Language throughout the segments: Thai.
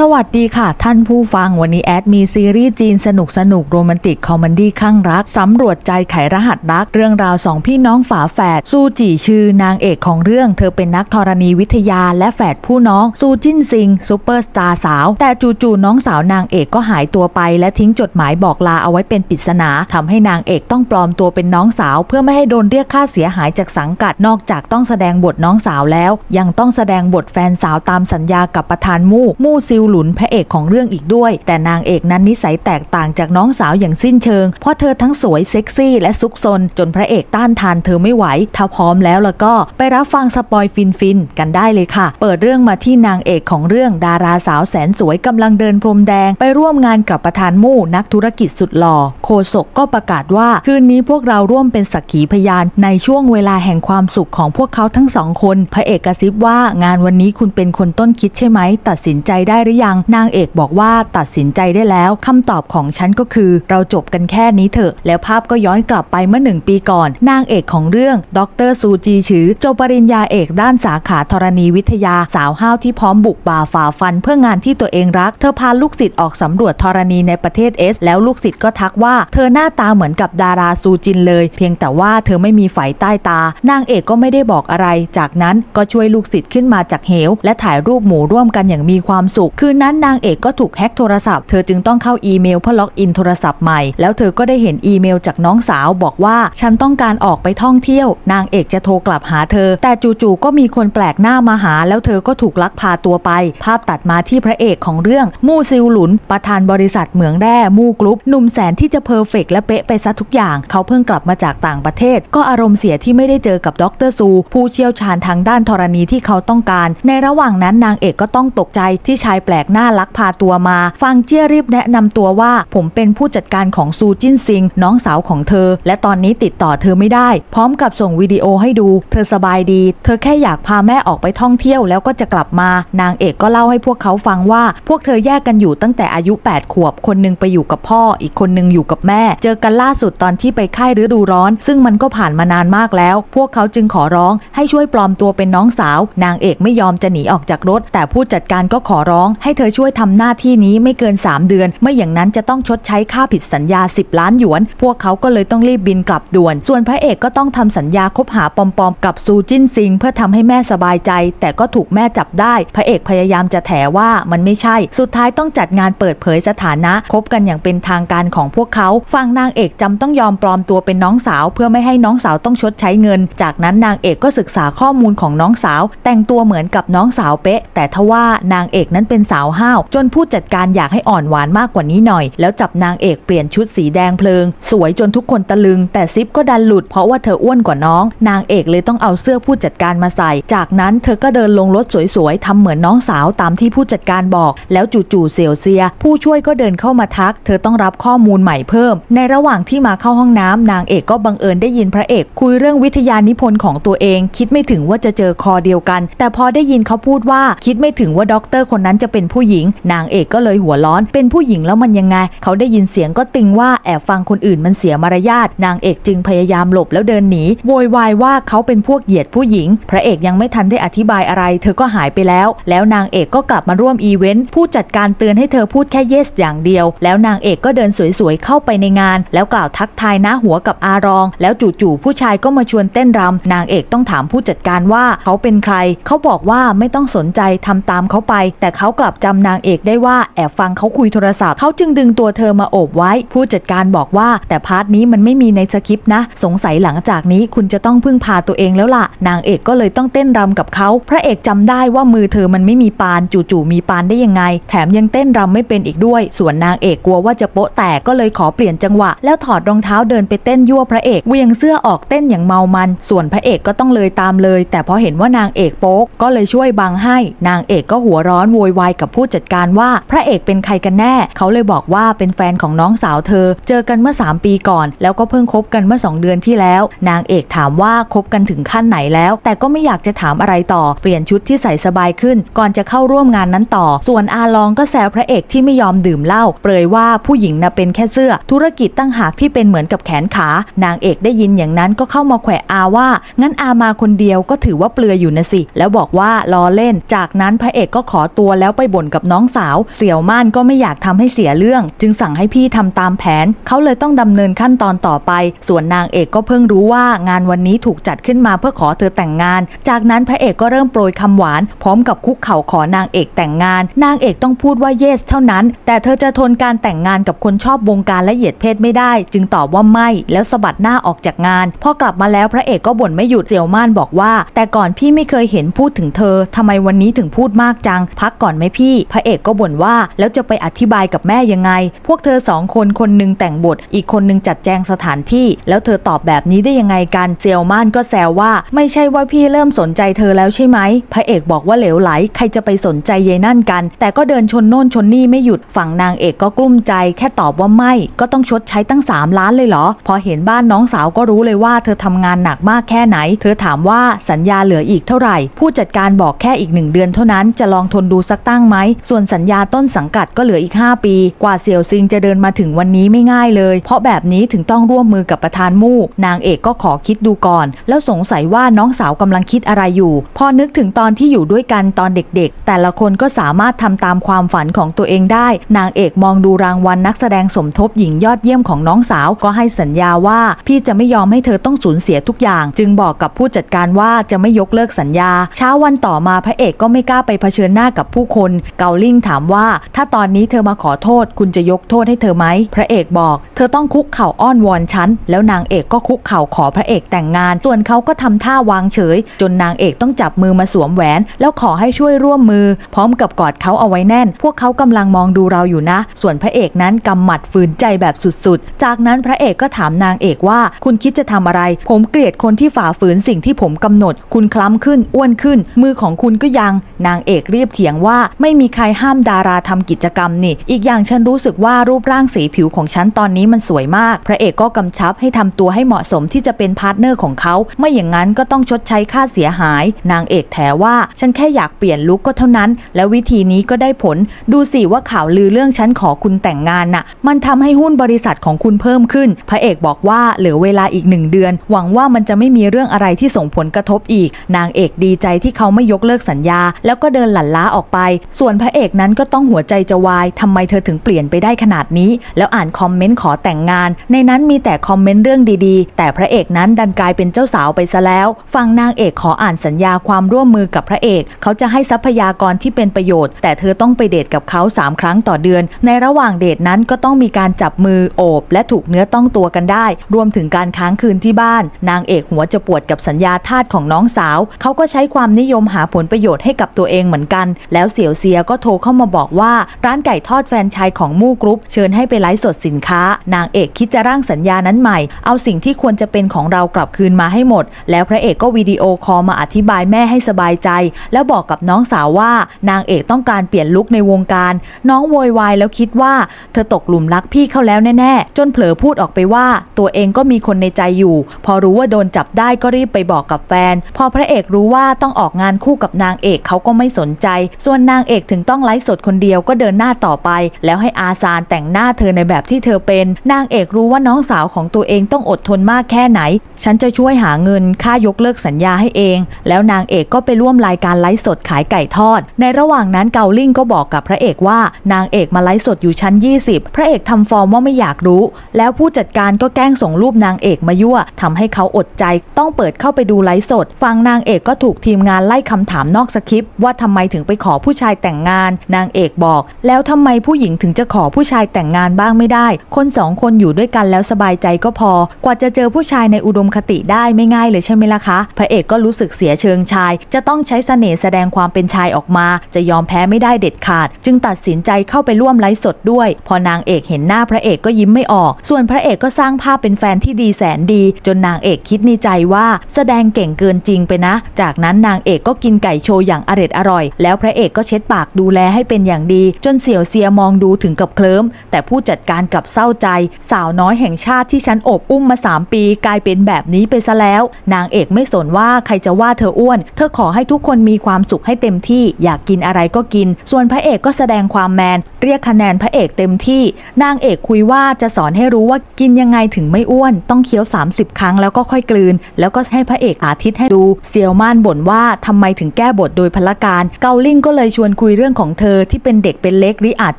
สวัสดีค่ะ ท่านผู้ฟังวันนี้แอด มีซีรีส์จีนสนุกสนุกโรแมนติก คอมเมดี้ข้างรักสำรวจใจไขรหัสรักเรื่องราวสองพี่น้องฝาแฝดซูจีชื่อนางเอกของเรื่อง เธอเป็นนักธรณีวิทยาและแฝดผู้น้องซูจินซิงซูเปอร์สตาร์สาว แต่จู่ๆน้องสาวนางเอกก็หายตัวไป และทิ้งจดหมายบอกลาเอาไว้เป็นปริศนา ทำให้นางเอกต้องปลอมตัวเป็นน้องสาว เพื่อไม่ให้โดนเรียกค่าเสียหายจากสังกัดนอกจากต้องแสดงบทน้องสาวแล้ว ยังต้องแสดงบทแฟนสาวตามสัญญากับประธานมู่มู่ซิวหลุนพระเอกของเรื่องอีกด้วย แต่นางเอกนั้นนิสัยแตกต่างจากน้องสาวอย่างสิ้นเชิง เพราะเธอทั้งสวยเซ็กซี่และซุกซนจนพระเอกต้านทานเธอไม่ไหวถ้าพร้อมแล้วแล้วก็ ไปรับฟัง สปอยฟินฟินกันได้เลยค่ะ เปิดเรื่องมาที่นางเอกของเรื่องดาราสาวแสนสวยกำลังเดินพรมแดง ไปร่วมงานกับประธานมู่นักธุรกิจสุดหล่อโคศกก็ประกาศว่าคืนนี้พวกเราร่วมเป็นสักขีพยาน ในช่วงเวลาแห่งความสุขของพวกเขาทั้งสองคน พระเอกกระซิบว่า งานวันนี้คุณเป็นคนต้นคิดใช่ไหม ตัดสินใจได้หรือือยังนางเอกบอกว่าตัดสินใจได้แล้วคำตอบของฉันก็คือ เราจบกันแค่นี้เถอะ แล้วภาพก็ย้อนกลับไปเมื่อหนึ่งปีก่อน นางเอกของเรื่องดรซูจีชือจบปริญญาเอกด้านสาขาธรณีวิทยาสาวห้าวที่พร้อมบุกบ่าฝ่าฟันเพื่องานที่ตัวเองรัก เธอพาลูกศิษย์ออกสำรวจธรณีในประเทศเอสแล้วลูกศิษย์ก็ทักว่า เธอหน้าตาเหมือนกับดาราซูจินเลย เพียงแต่ว่าเธอไม่มีฝ่ายใต้ตา นางเอกก็ไม่ได้บอกอะไร จากนั้นก็ช่วยลูกศิษย์ขึ้นมาจากเหว และถ่ายรูปหมู่ร่วมกันอย่างมีความสุขคืคืนนั้นนางเอกก็ถูกแฮ็กโทรศัพท์เธอจึงต้องเข้าอีเมลเพื่อล็อกอินโทรศัพท์ใหม่แล้วเธอก็ได้เห็นอีเมลจากน้องสาวบอกว่าฉันต้องการออกไปท่องเที่ยว นางเอกจะโทรกลับหาเธอ แต่จู่ๆก็มีคนแปลกหน้ามาหา แล้วเธอก็ถูกลักพาตัวไปภาพตัดมาที่พระเอกของเรื่องมู่ซิลหลุน ประธานบริษัทเหมืองแร่มู่กรุ๊ปหนุ่มแสนที่จะเพอร์เฟกและเป๊ะไปซะทุกอย่างเขาเพิ่งกลับมาจากต่างประเทศ ก็อารมณ์เสียที่ไม่ได้เจอกับดรซู ผู้เชี่ยวชาญทางด้านธรณีที่เขาต้องการ ในระหว่างนั้นนางเอกก็ต้องตกใจที่ชายแปลแปลกหน้าลักพาตัวมา ฟังเจี้ยรีบแนะนำตัวว่าผมเป็นผู้จัดการของซูจินซิง น้องสาวของเธอ และตอนนี้ติดต่อเธอไม่ได้ พร้อมกับส่งวิดีโอให้ดู เธอสบายดี เธอแค่อยากพาแม่ออกไปท่องเที่ยวแล้วก็จะกลับมา นางเอกก็เล่าให้พวกเขาฟังว่า พวกเธอแยกกันอยู่ตั้งแต่อายุ 8 ขวบ คนนึงไปอยู่กับพ่อ อีกคนนึงอยู่กับแม่ เจอกันล่าสุดตอนที่ไปค่ายฤดูร้อน ซึ่งมันก็ผ่านมานานมากแล้ว พวกเขาจึงขอร้อง ให้ช่วยปลอมตัวเป็นน้องสาว นางเอกไม่ยอมจะหนีออกจากรถ แต่ผู้จัดการก็ขอร้องให้เธอช่วยทำหน้าที่นี้ไม่เกิน 3 เดือน ไม่อย่างนั้นจะต้องชดใช้ค่าผิดสัญญา 10 ล้านหยวน พวกเขาก็เลยต้องรีบบินกลับด่วน ส่วนพระเอกก็ต้องทำสัญญาคบหาปอมๆกับซู จินซิง เพื่อทำให้แม่สบายใจ แต่ก็ถูกแม่จับได้ พระเอกพยายามจะแถว่ามันไม่ใช่ สุดท้ายต้องจัดงานเปิดเผยสถานะคบกันอย่างเป็นทางการของพวกเขาฟังนางเอกจำต้องยอมปลอมตัวเป็นน้องสาว เพื่อไม่ให้น้องสาวต้องชดใช้เงิน จากนั้นนางเอกก็ศึกษาข้อมูลของน้องสาว แต่งตัวเหมือนกับน้องสาวเป๊ะ แต่ทว่านางเอกนั้นเป็นสาวห้าวจนผู้จัดการอยากให้อ่อนหวานมากกว่านี้หน่อยแล้วจับนางเอกเปลี่ยนชุดสีแดงเพลิง สวยจนทุกคนตะลึงแต่ซิปก็ดันหลุดเพราะว่าเธออ้วนกว่าน้อง นางเอกเลยต้องเอาเสื้อผู้จัดการมาใส่ จากนั้นเธอก็เดินลงรถสวยๆทำเหมือนน้องสาวตามที่ผู้จัดการบอกแล้วจู่ๆเสี่ยวเซีย ผู้ช่วยก็เดินเข้ามาทัก เธอต้องรับข้อมูลใหม่เพิ่ม ในระหว่างที่มาเข้าห้องน้ำ นางเอกก็บังเอิญได้ยินพระเอก คุยเรื่องวิทยานิพนธ์ของตัวเองคิดไม่ถึงว่าจะเจอคอเดียวกัน แต่พอได้ยินเขาพูดว่า คิดไม่ถึงว่าด็อกเตอร์คนนั้นจะเป็นผู้หญิง นางเอกก็เลยหัวร้อน เป็นผู้หญิงแล้วมันยังไง เขาได้ยินเสียงก็ติงว่าแอบฟังคนอื่นมันเสียมารยาทนางเอกจึงพยายามหลบแล้วเดินหนีโวยวายว่าเขาเป็นพวกเหยียดผู้หญิง พระเอกยังไม่ทันได้อธิบายอะไรเธอก็หายไปแล้ว แล้วนางเอกก็กลับมาร่วมอีเวนต์ผู้จัดการเตือนให้เธอพูดแค่เยสอย่างเดียว แล้วนางเอกก็เดินสวยๆเข้าไปในงาน แล้วกล่าวทักทายหน้าหัวกับอารอง แล้วจู่ๆผู้ชายก็มาชวนเต้นรำนางเอกต้องถามผู้จัดการว่าเขาเป็นใคร เขาบอกว่าไม่ต้องสนใจทำตามเขาไป แต่เขากลับลับจำนางเอกได้ว่าแอบฟังเขาคุยโทรศัพท์เขาจึงดึงตัวเธอมาโอบไว้ ผู้จัดการบอกว่า แต่พาร์ทนี้มันไม่มีในสคริปต์นะ สงสัยหลังจากนี้คุณจะต้องพึ่งพาตัวเองแล้วล่ะ นางเอกก็เลยต้องเต้นรำกับเขา พระเอกจำได้ว่ามือเธอมันไม่มีปานจู่ๆมีปานได้ยังไง แถมยังเต้นรำไม่เป็นอีกด้วย ส่วนนางเอกกลัวว่าจะโป๊ะ แตกก็เลยขอเปลี่ยนจังหวะแล้วถอดรองเท้าเดินไปเต้นยั่วพระเอกเวียงเสื้อออกเต้นอย่างเมามัน ส่วนพระเอกก็ต้องเลยตามเลย แต่พอเห็นว่านางเอกโป๊กก็เลยช่วยบังให้ นางเอกก็หัวร้อนโวยวายกับผู้จัดการว่า พระเอกเป็นใครกันแน่ เขาเลยบอกว่าเป็นแฟนของน้องสาวเธอ เจอกันเมื่อ 3 ปีก่อน แล้วก็เพิ่งคบกันเมื่อ 2 เดือนที่แล้ว นางเอกถามว่าคบกันถึงขั้นไหนแล้ว แต่ก็ไม่อยากจะถามอะไรต่อ เปลี่ยนชุดที่ใส่สบายขึ้น ก่อนจะเข้าร่วมงานนั้นต่อ ส่วนอาลองก็แซวพระเอกที่ไม่ยอมดื่มเหล้า เปรยว่าผู้หญิงน่ะเป็นแค่เสื้อ ธุรกิจตั้งหากที่เป็นเหมือนกับแขนขา นางเอกได้ยินอย่างนั้นก็เข้ามาแขวะอาว่า งั้นอามาคนเดียวก็ถือว่าเปลือยอยู่นะสิ แล้วบอกว่าล้อเล่น จากนั้นพระเอกก็ขอตัวแล้วไปยบ่นกับน้องสาว เสี่ยวม่านก็ไม่อยากทำให้เสียเรื่อง จึงสั่งให้พี่ทำตามแผน เขาเลยต้องดำเนินขั้นตอนต่อไป ส่วนนางเอกก็เพิ่งรู้ว่า งานวันนี้ถูกจัดขึ้นมาเพื่อขอเธอแต่งงาน จากนั้นพระเอกก็เริ่มโปรยคำหวาน พร้อมกับคุกเข่าขอนางเอกแต่งงาน นางเอกต้องพูดว่าเยสเท่านั้น แต่เธอจะทนการแต่งงานกับคนชอบวงการและเหยียดเพศไม่ได้ จึงตอบว่าไม่ แล้วสะบัดหน้าออกจากงาน พอกลับมาแล้วพระเอกก็บ่นไม่หยุด เสี่ยวม่านบอกว่า แต่ก่อนพี่ไม่เคยเห็นพูดถึงเธอ ทำไมวันนี้ถึงพูดมากจัง พักก่อนไหมพี่พระเอกก็บ่นว่าแล้วจะไปอธิบายกับแม่ยังไง พวกเธอสองคนคนนึงแต่งบท อีกคนนึงจัดแจงสถานที่ แล้วเธอตอบแบบนี้ได้ยังไงกันเซียวมานก็แซวว่า ไม่ใช่ว่าพี่เริ่มสนใจเธอแล้วใช่ไหมพระเอกบอกว่าเหลวไหล ใครจะไปสนใจเยนั่นกัน แต่ก็เดินชนโน่นชนนี่ไม่หยุดฝั่งนางเอกก็กลุ้มใจแค่ตอบว่าไม่ ก็ต้องชดใช้ตั้ง3ล้านเลยเหรอพอเห็นบ้านน้องสาวก็รู้เลยว่า เธอทำงานหนักมากแค่ไหน เธอถามว่าสัญญาเหลืออีกเท่าไหร่ ผู้จัดการบอกแค่อีกหนึ่งเดือนเท่านั้นจะลองทนดูสักตั้งไหมส่วนสัญญาต้นสังกัดก็เหลืออีก 5 ปี กว่าเสี่ยวซิงจะเดินมาถึงวันนี้ไม่ง่ายเลย เพราะแบบนี้ถึงต้องร่วมมือกับประธานมู่นางเอกก็ขอคิดดูก่อน แล้วสงสัยว่าน้องสาวกำลังคิดอะไรอยู่ พอนึกถึงตอนที่อยู่ด้วยกันตอนเด็กๆ แต่ละคนก็สามารถทำตามความฝันของตัวเองได้ นางเอกมองดูรางวัลนักแสดงสมทบหญิงยอดเยี่ยมของน้องสาวก็ให้สัญญาว่าพี่จะไม่ยอมให้เธอต้องสูญเสียทุกอย่าง จึงบอกกับผู้จัดการว่าจะไม่ยกเลิกสัญญา เช้าวันต่อมาพระเอกก็ไม่กล้าไปเผชิญหน้ากับผู้คนเกาลิ่งถามว่า ถ้าตอนนี้เธอมาขอโทษ คุณจะยกโทษให้เธอไหมพระเอกบอก เธอต้องคุกเข่าอ้อนวอนฉันแล้วนางเอกก็คุกเข่าขอพระเอกแต่งงานส่วนเขาก็ทำท่าวางเฉย จนนางเอกต้องจับมือมาสวมแหวน แล้วขอให้ช่วยร่วมมือ พร้อมกับกอดเขาเอาไว้แน่น พวกเขากำลังมองดูเราอยู่นะ ส่วนพระเอกนั้นกำหมัดฝืนใจแบบสุดๆ จากนั้นพระเอกก็ถามนางเอกว่า คุณคิดจะทำอะไร ผมเกลียดคนที่ฝ่าฝืนสิ่งที่ผมกำหนด คุณคล้ำขึ้นอ้วนขึ้น มือของคุณก็ยัง นางเอกรีบเถียงว่าไม่มีใครห้ามดาราทำกิจกรรมนี่ อีกอย่างฉันรู้สึกว่ารูปร่างสีผิวของฉันตอนนี้มันสวยมาก พระเอกก็กำชับให้ทำตัวให้เหมาะสมที่จะเป็นพาร์ทเนอร์ของเขา ไม่อย่างนั้นก็ต้องชดใช้ค่าเสียหาย นางเอกแถว่า ฉันแค่อยากเปลี่ยนลุคก็เท่านั้น และวิธีนี้ก็ได้ผล ดูสิว่าข่าวลือเรื่องฉันขอคุณแต่งงานน่ะ มันทำให้หุ้นบริษัทของคุณเพิ่มขึ้น พระเอกบอกว่าเหลือเวลาอีกหนึ่งเดือน หวังว่ามันจะไม่มีเรื่องอะไรที่ส่งผลกระทบอีก นางเอกดีใจที่เขาไม่ยกเลิกสัญญา แล้วก็เดินหลั่นล้าออกไปส่วนพระเอกนั้นก็ต้องหัวใจจะวายทำไมเธอถึงเปลี่ยนไปได้ขนาดนี้ แล้วอ่านคอมเมนต์ขอแต่งงาน ในนั้นมีแต่คอมเมนต์เรื่องดีๆ แต่พระเอกนั้นดันกลายเป็นเจ้าสาวไปซะแล้ว ฟังนางเอกขออ่านสัญญาความร่วมมือกับพระเอก เขาจะให้ทรัพยากรที่เป็นประโยชน์ แต่เธอต้องไปเดทกับเขา3ครั้งต่อเดือน ในระหว่างเดทนั้นก็ต้องมีการจับมือโอบ และถูกเนื้อต้องตัวกันได้ รวมถึงการค้างคืนที่บ้าน นางเอกหัวจะปวดกับสัญญาทาสของน้องสาวเขาก็ใช้ความนิยมหาผลประโยชน์ให้กับตัวเองเหมือนกัน แล้วเสียวเซียก็โทรเข้ามาบอกว่าร้านไก่ทอดแฟนชายของมู่กรุ๊ปเชิญให้ไปไลฟ์สดสินค้า นางเอกคิดจะร่างสัญญานั้นใหม่ เอาสิ่งที่ควรจะเป็นของเรากลับคืนมาให้หมด แล้วพระเอกก็วิดีโอคอลมาอธิบายแม่ให้สบายใจ แล้วบอกกับน้องสาวว่า นางเอกต้องการเปลี่ยนลุคในวงการ น้องโวยวายแล้วคิดว่าเธอตกหลุมรักพี่เข้าแล้วแน่ ๆ จนเผลอพูดออกไปว่า ตัวเองก็มีคนในใจอยู่ พอรู้ว่าโดนจับได้ก็รีบไปบอกกับแฟน พอพระเอกรู้ว่าต้องออกงานคู่กับนางเอกเขาก็ไม่สนใจ ส่วนนางเอกถึงต้องไลฟ์สดคนเดียวก็เดินหน้าต่อไป แล้วให้อาซานแต่งหน้าเธอในแบบที่เธอเป็น นางเอกรู้ว่าน้องสาวของตัวเองต้องอดทนมากแค่ไหน ฉันจะช่วยหาเงินค่ายกเลิกสัญญาให้เอง แล้วนางเอกก็ไปร่วมรายการไลฟ์สดขายไก่ทอด ในระหว่างนั้นเกาลิงก็บอกกับพระเอกว่า นางเอกมาไลฟ์สดอยู่ชั้น 20 พระเอกทำฟอร์มว่าไม่อยากรู้ แล้วผู้จัดการก็แกล้งส่งรูปนางเอกมายั่วทำให้เขาอดใจ ต้องเปิดเข้าไปดูไลฟ์สด ฟังนางเอกก็ถูกทีมงานไล่คำถามนอกสคริปต์ว่าทำไมถึงไปขอผู้ชายแต่งงานนางเอกบอก แล้วทำไมผู้หญิงถึงจะขอผู้ชายแต่งงานบ้างไม่ได้ คนสองคนอยู่ด้วยกันแล้วสบายใจก็พอกว่าจะเจอผู้ชายในอุดมคติได้ไม่ง่ายเลยใช่ไหมล่ะคะพระเอกก็รู้สึกเสียเชิงชาย จะต้องใช้เสน่ห์แสดงความเป็นชายออกมา จะยอมแพ้ไม่ได้เด็ดขาด จึงตัดสินใจเข้าไปร่วมไลฟ์สดด้วย พอนางเอกเห็นหน้าพระเอกก็ยิ้มไม่ออก ส่วนพระเอกก็สร้างภาพเป็นแฟนที่ดีแสนดี จนนางเอกคิดในใจว่าแสดงเก่งเกินจริงไปนะ จากนั้นนางเอกก็กินไก่โชว์อย่างอร็ดอร่อย แล้วพระเอกก็เช็ดปากดูแลให้เป็นอย่างดีจนเสี่ยวเซียมองดูถึงกับเคลิ้มแต่ผู้จัดการกับเศร้าใจ สาวน้อยแห่งชาติที่ฉันอบอุ้มมา 3 ปีกลายเป็นแบบนี้ไปซะแล้ว นางเอกไม่สนว่าใครจะว่าเธออ้วนเธอขอให้ทุกคนมีความสุขให้เต็มที่ อยากกินอะไรก็กิน ส่วนพระเอกก็แสดงความแมน เรียกคะแนนพระเอกเต็มที่ นางเอกคุยว่าจะสอนให้รู้ว่ากินยังไงถึงไม่อ้วน ต้องเคี้ยว30 ครั้งแล้วก็ค่อยกลืน แล้วก็ให้พระเอกอาทิตย์ให้ดูเซียวม่านบ่นว่า ทำไมถึงแก้บทโดยพละการเกาลิ่งก็เลยชวนคุยเรื่องของเธอที่เป็นเด็กเป็นเล็กหรืออาจ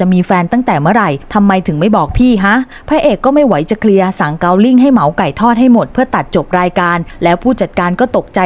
จะมีแฟนตั้งแต่เมื่อไหร่ทำไมถึงไม่บอกพี่ฮะพระเอกก็ไม่ไหวจะเคลียร์สั่งเกาลิ่งให้เหมาไก่ทอดให้หมด เพื่อตัดจบรายการ แล้วผู้จัดการก็ตกใจ